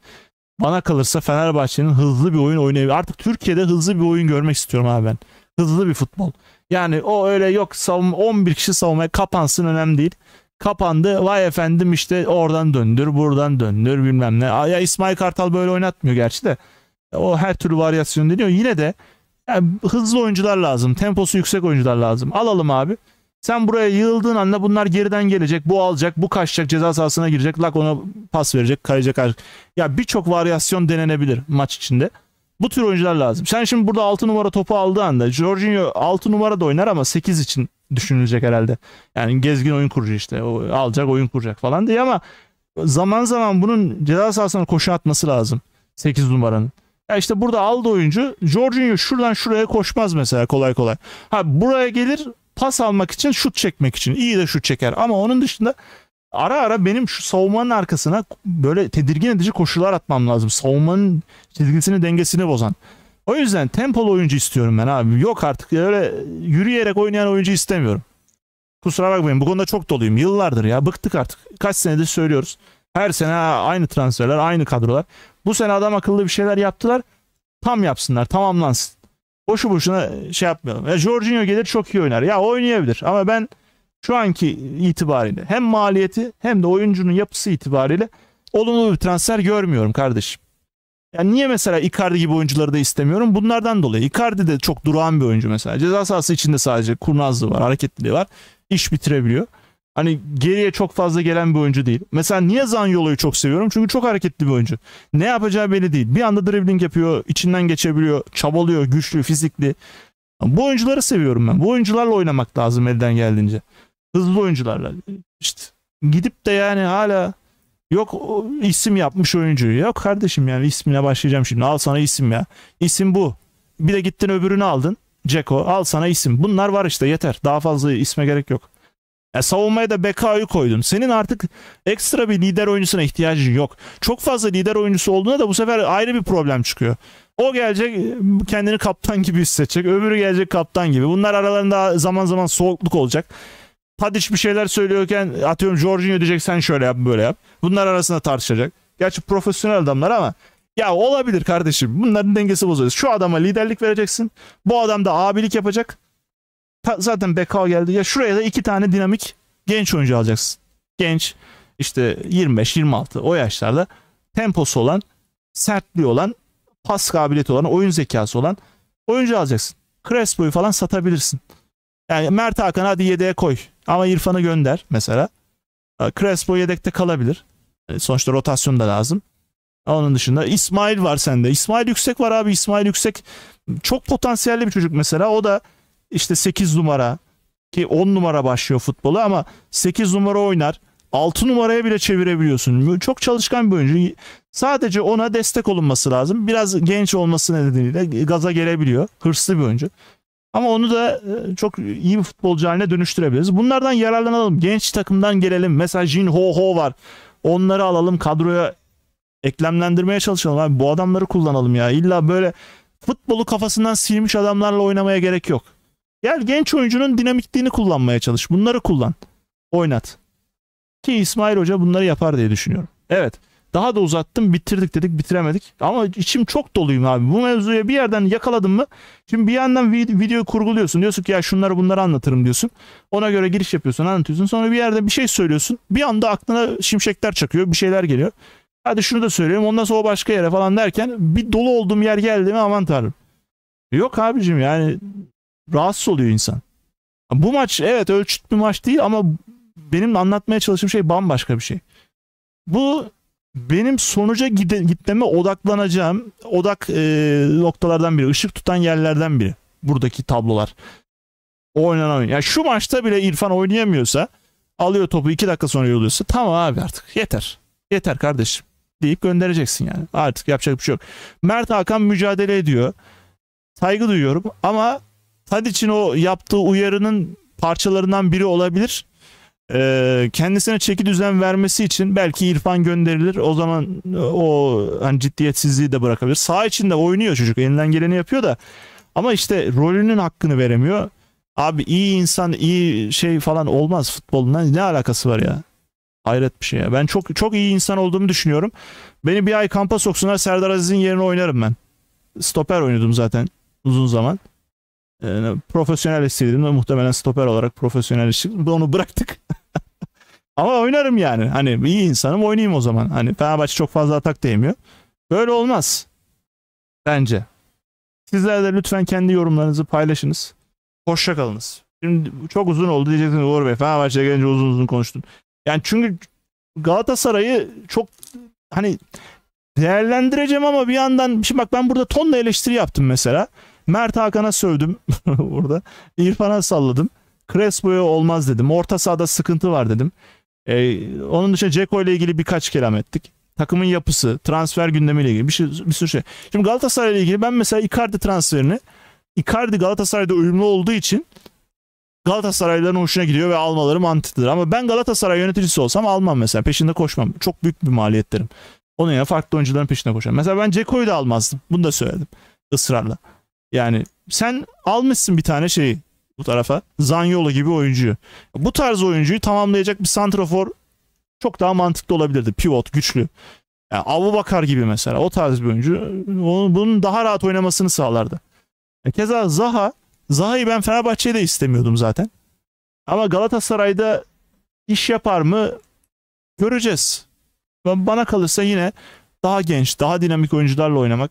Bana kalırsa Fenerbahçe'nin hızlı bir oyun oynayabilir. Artık Türkiye'de hızlı bir oyun görmek istiyorum abi ben. Hızlı bir futbol. Yani o öyle yok savunma, 11 kişi savunmaya kapansın önemli değil. Kapandı vay efendim işte oradan döndür buradan döndür bilmem ne. Ya İsmail Kartal böyle oynatmıyor gerçi de. O her türlü varyasyon deniyor. Yine de yani hızlı oyuncular lazım. Temposu yüksek oyuncular lazım. Alalım abi. Sen buraya yığıldığın anda bunlar geriden gelecek. Bu alacak, bu kaçacak, ceza sahasına girecek. Lak ona pas verecek, kayacak. Ya birçok varyasyon denenebilir maç içinde. Bu tür oyuncular lazım. Sen şimdi burada 6 numara topu aldığı anda Jorginho 6 numara da oynar ama 8 için düşünülecek herhalde. Yani gezgin oyun kurucu işte. O alacak, oyun kuracak falan diye ama zaman zaman bunun ceza sahasına koşu atması lazım. 8 numaranın. Ya işte burada aldı oyuncu Jorginho şuradan şuraya koşmaz mesela kolay kolay. Ha buraya gelir pas almak için şut çekmek için iyi de şut çeker ama onun dışında ara ara benim şu savunmanın arkasına böyle tedirgin edici koşular atmam lazım. Savunmanın çizgisini dengesini bozan. O yüzden tempolu oyuncu istiyorum ben abi. Yok artık öyle yürüyerek oynayan oyuncu istemiyorum. Kusura bakmayın bu konuda çok doluyum. Yıllardır ya bıktık artık. Kaç senedir söylüyoruz. Her sene aynı transferler, aynı kadrolar. Bu sene adam akıllı bir şeyler yaptılar. Tam yapsınlar, tamamlansın boşu boşuna şey yapmayalım. Ya Jorginho gelir çok iyi oynar. Ya oynayabilir ama ben şu anki itibariyle hem maliyeti hem de oyuncunun yapısı itibariyle olumlu bir transfer görmüyorum kardeşim. Yani niye mesela Icardi gibi oyuncuları da istemiyorum? Bunlardan dolayı. Icardi de çok durağan bir oyuncu mesela. Ceza sahası içinde sadece kurnazlığı var, hareketliliği var. İş bitirebiliyor. Hani geriye çok fazla gelen bir oyuncu değil. Mesela niye Zanyolo'yu çok seviyorum? Çünkü çok hareketli bir oyuncu. Ne yapacağı belli değil. Bir anda dribbling yapıyor, içinden geçebiliyor, çabalıyor, güçlü, fizikli. Bu oyuncuları seviyorum ben. Bu oyuncularla oynamak lazım elden geldiğince. Hızlı oyuncularla. İşte gidip de yani hala yok isim yapmış oyuncu. Yok kardeşim yani ismine başlayacağım şimdi. Al sana isim ya. İsim bu. Bir de gittin öbürünü aldın. Ceko al sana isim. Bunlar var işte yeter. Daha fazla isme gerek yok. E, savunmaya da Bekao'yu koydun. Senin artık ekstra bir lider oyuncusuna ihtiyacın yok. Çok fazla lider oyuncusu olduğuna da bu sefer ayrı bir problem çıkıyor. O gelecek e, kendini kaptan gibi hissedecek. Öbürü gelecek kaptan gibi. Bunlar aralarında zaman zaman soğukluk olacak. Tadiç bir şeyler söylüyorken atıyorum Jorginho diyecek sen şöyle yap böyle yap. Bunlar arasında tartışacak. Gerçi profesyonel adamlar ama ya olabilir kardeşim. Bunların dengesi bozuluyor. Şu adama liderlik vereceksin. Bu adam da abilik yapacak zaten Bekao geldi. Ya şuraya da iki tane dinamik genç oyuncu alacaksın. Genç işte 25-26 o yaşlarda temposu olan, sertliği olan, pas kabiliyeti olan, oyun zekası olan oyuncu alacaksın. Crespo'yu falan satabilirsin. Yani Mert Hakan hadi yedeğe koy ama İrfan'ı gönder mesela. Crespo yedekte kalabilir. E, sonuçta rotasyon da lazım. Onun dışında İsmail var sende. İsmail Yüksek var abi. İsmail Yüksek çok potansiyelli bir çocuk mesela. O da işte 8 numara ki 10 numara başlıyor futbolu ama 8 numara oynar. 6 numaraya bile çevirebiliyorsun. Çok çalışkan bir oyuncu. Sadece ona destek olunması lazım. Biraz genç olması nedeniyle gaza gelebiliyor. Hırslı bir oyuncu. Ama onu da e, çok iyi bir futbolcu haline dönüştürebiliriz. Bunlardan yararlanalım. Genç takımdan gelelim. Mesela Jin Ho Ho var. Onları alalım kadroya eklemlendirmeye çalışalım. Abi bu adamları kullanalım ya. İlla böyle futbolu kafasından silmiş adamlarla oynamaya gerek yok. Gel genç oyuncunun dinamikliğini kullanmaya çalış. Bunları kullan. Oynat. Ki İsmail Hoca bunları yapar diye düşünüyorum. Evet. Daha da uzattım bitirdik dedik bitiremedik. Ama içim çok doluyum abi. Bu mevzuya bir yerden yakaladım mı? Şimdi bir yandan vid- videoyu kurguluyorsun. Diyorsun ki ya şunları bunları anlatırım diyorsun. Ona göre giriş yapıyorsun anlatıyorsun. Sonra bir yerde bir şey söylüyorsun. Bir anda aklına şimşekler çakıyor. Bir şeyler geliyor. Hadi şunu da söyleyeyim. Ondan sonra başka yere falan derken bir dolu olduğum yer geldi mi aman tanrım. Yok abicim yani rahatsız oluyor insan. Bu maç evet ölçüt bir maç değil ama benim anlatmaya çalıştığım şey bambaşka bir şey. Bu benim sonuca gide, gitmeme odaklanacağım odak e, noktalardan biri. ışık tutan yerlerden biri. Buradaki tablolar. O oynanan oyun. Yani şu maçta bile İrfan oynayamıyorsa alıyor topu 2 dakika sonra yolluyorsa tamam abi artık yeter. Yeter kardeşim deyip göndereceksin yani. Artık yapacak bir şey yok. Mert Hakan mücadele ediyor. Saygı duyuyorum ama Tadiç'in o yaptığı uyarının parçalarından biri olabilir. Ee, kendisine çeki düzen vermesi için belki İrfan gönderilir. O zaman e, o hani ciddiyetsizliği de bırakabilir. Sağ içinde oynuyor çocuk. Elinden geleni yapıyor da ama işte rolünün hakkını veremiyor. Abi iyi insan, iyi şey falan olmaz futbolundan. Ne alakası var ya? Hayret bir şey ya. Ben çok çok iyi insan olduğumu düşünüyorum. Beni bir ay kampa soksunlar Serdar Aziz'in yerine oynarım ben. Stoper oynadım zaten uzun zaman. E, profesyonel istediğimde muhtemelen stoper olarak profesyonel istediğimde onu bıraktık. [LAUGHS] Ama oynarım yani. Hani iyi insanım oynayayım o zaman. Hani Fenerbahçe çok fazla atak değmiyor. Böyle olmaz. Bence. Sizler de lütfen kendi yorumlarınızı paylaşınız. Hoşçakalınız. Şimdi çok uzun oldu diyeceksiniz Uğur Bey. Fenerbahçe'ye gelince uzun uzun konuştun. Yani çünkü Galatasaray'ı çok hani değerlendireceğim ama bir yandan şimdi bak ben burada tonla eleştiri yaptım mesela. Mert Hakan'a sövdüm [LAUGHS] burada. İrfan'a salladım. Crespo'ya olmaz dedim. Orta sahada sıkıntı var dedim. Ee, onun dışında Ceko ile ilgili birkaç kelam ettik. Takımın yapısı, transfer gündemiyle ilgili bir, şey, bir sürü şey. Şimdi Galatasaray ile ilgili ben mesela Icardi transferini Icardi Galatasaray'da uyumlu olduğu için Galatasaraylıların hoşuna gidiyor ve almaları mantıklıdır. Ama ben Galatasaray yöneticisi olsam almam mesela. Peşinde koşmam. Çok büyük bir maliyetlerim. Onun yerine farklı oyuncuların peşine koşarım. Mesela ben Ceko'yu da almazdım. Bunu da söyledim ısrarla. Yani sen almışsın bir tane şeyi bu tarafa. Zanyolo gibi oyuncuyu. Bu tarz oyuncuyu tamamlayacak bir santrafor çok daha mantıklı olabilirdi. Pivot, güçlü. Yani Avu Bakar gibi mesela o tarz bir oyuncu bunun daha rahat oynamasını sağlardı. E keza Zaha, Zaha'yı ben Fenerbahçe'ye de istemiyordum zaten. Ama Galatasaray'da iş yapar mı göreceğiz. Bana kalırsa yine daha genç, daha dinamik oyuncularla oynamak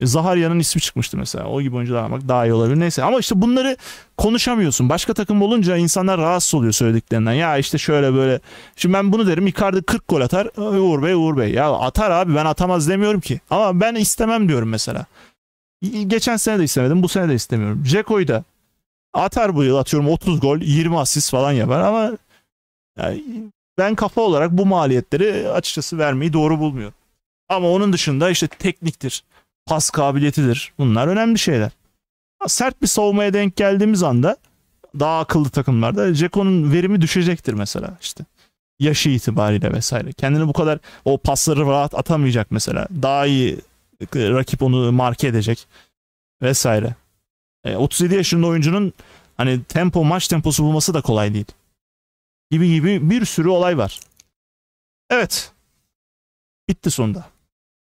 e, Zaharya'nın ismi çıkmıştı mesela. O gibi oyuncular almak daha iyi olabilir. Neyse ama işte bunları konuşamıyorsun. Başka takım olunca insanlar rahatsız oluyor söylediklerinden. Ya işte şöyle böyle. Şimdi ben bunu derim. Icardi 40 gol atar. Uğur Bey Uğur Bey. Ya atar abi ben atamaz demiyorum ki. Ama ben istemem diyorum mesela. Geçen sene de istemedim. Bu sene de istemiyorum. Jeko'yu da atar bu yıl atıyorum 30 gol 20 asist falan yapar ama yani ben kafa olarak bu maliyetleri açıkçası vermeyi doğru bulmuyorum. Ama onun dışında işte tekniktir pas kabiliyetidir. Bunlar önemli şeyler. Sert bir savunmaya denk geldiğimiz anda daha akıllı takımlarda Ceko'nun verimi düşecektir mesela işte. Yaşı itibariyle vesaire. Kendini bu kadar o pasları rahat atamayacak mesela. Daha iyi e, rakip onu marke edecek vesaire. E, 37 yaşında oyuncunun hani tempo maç temposu bulması da kolay değil. Gibi gibi bir sürü olay var. Evet. Bitti sonunda.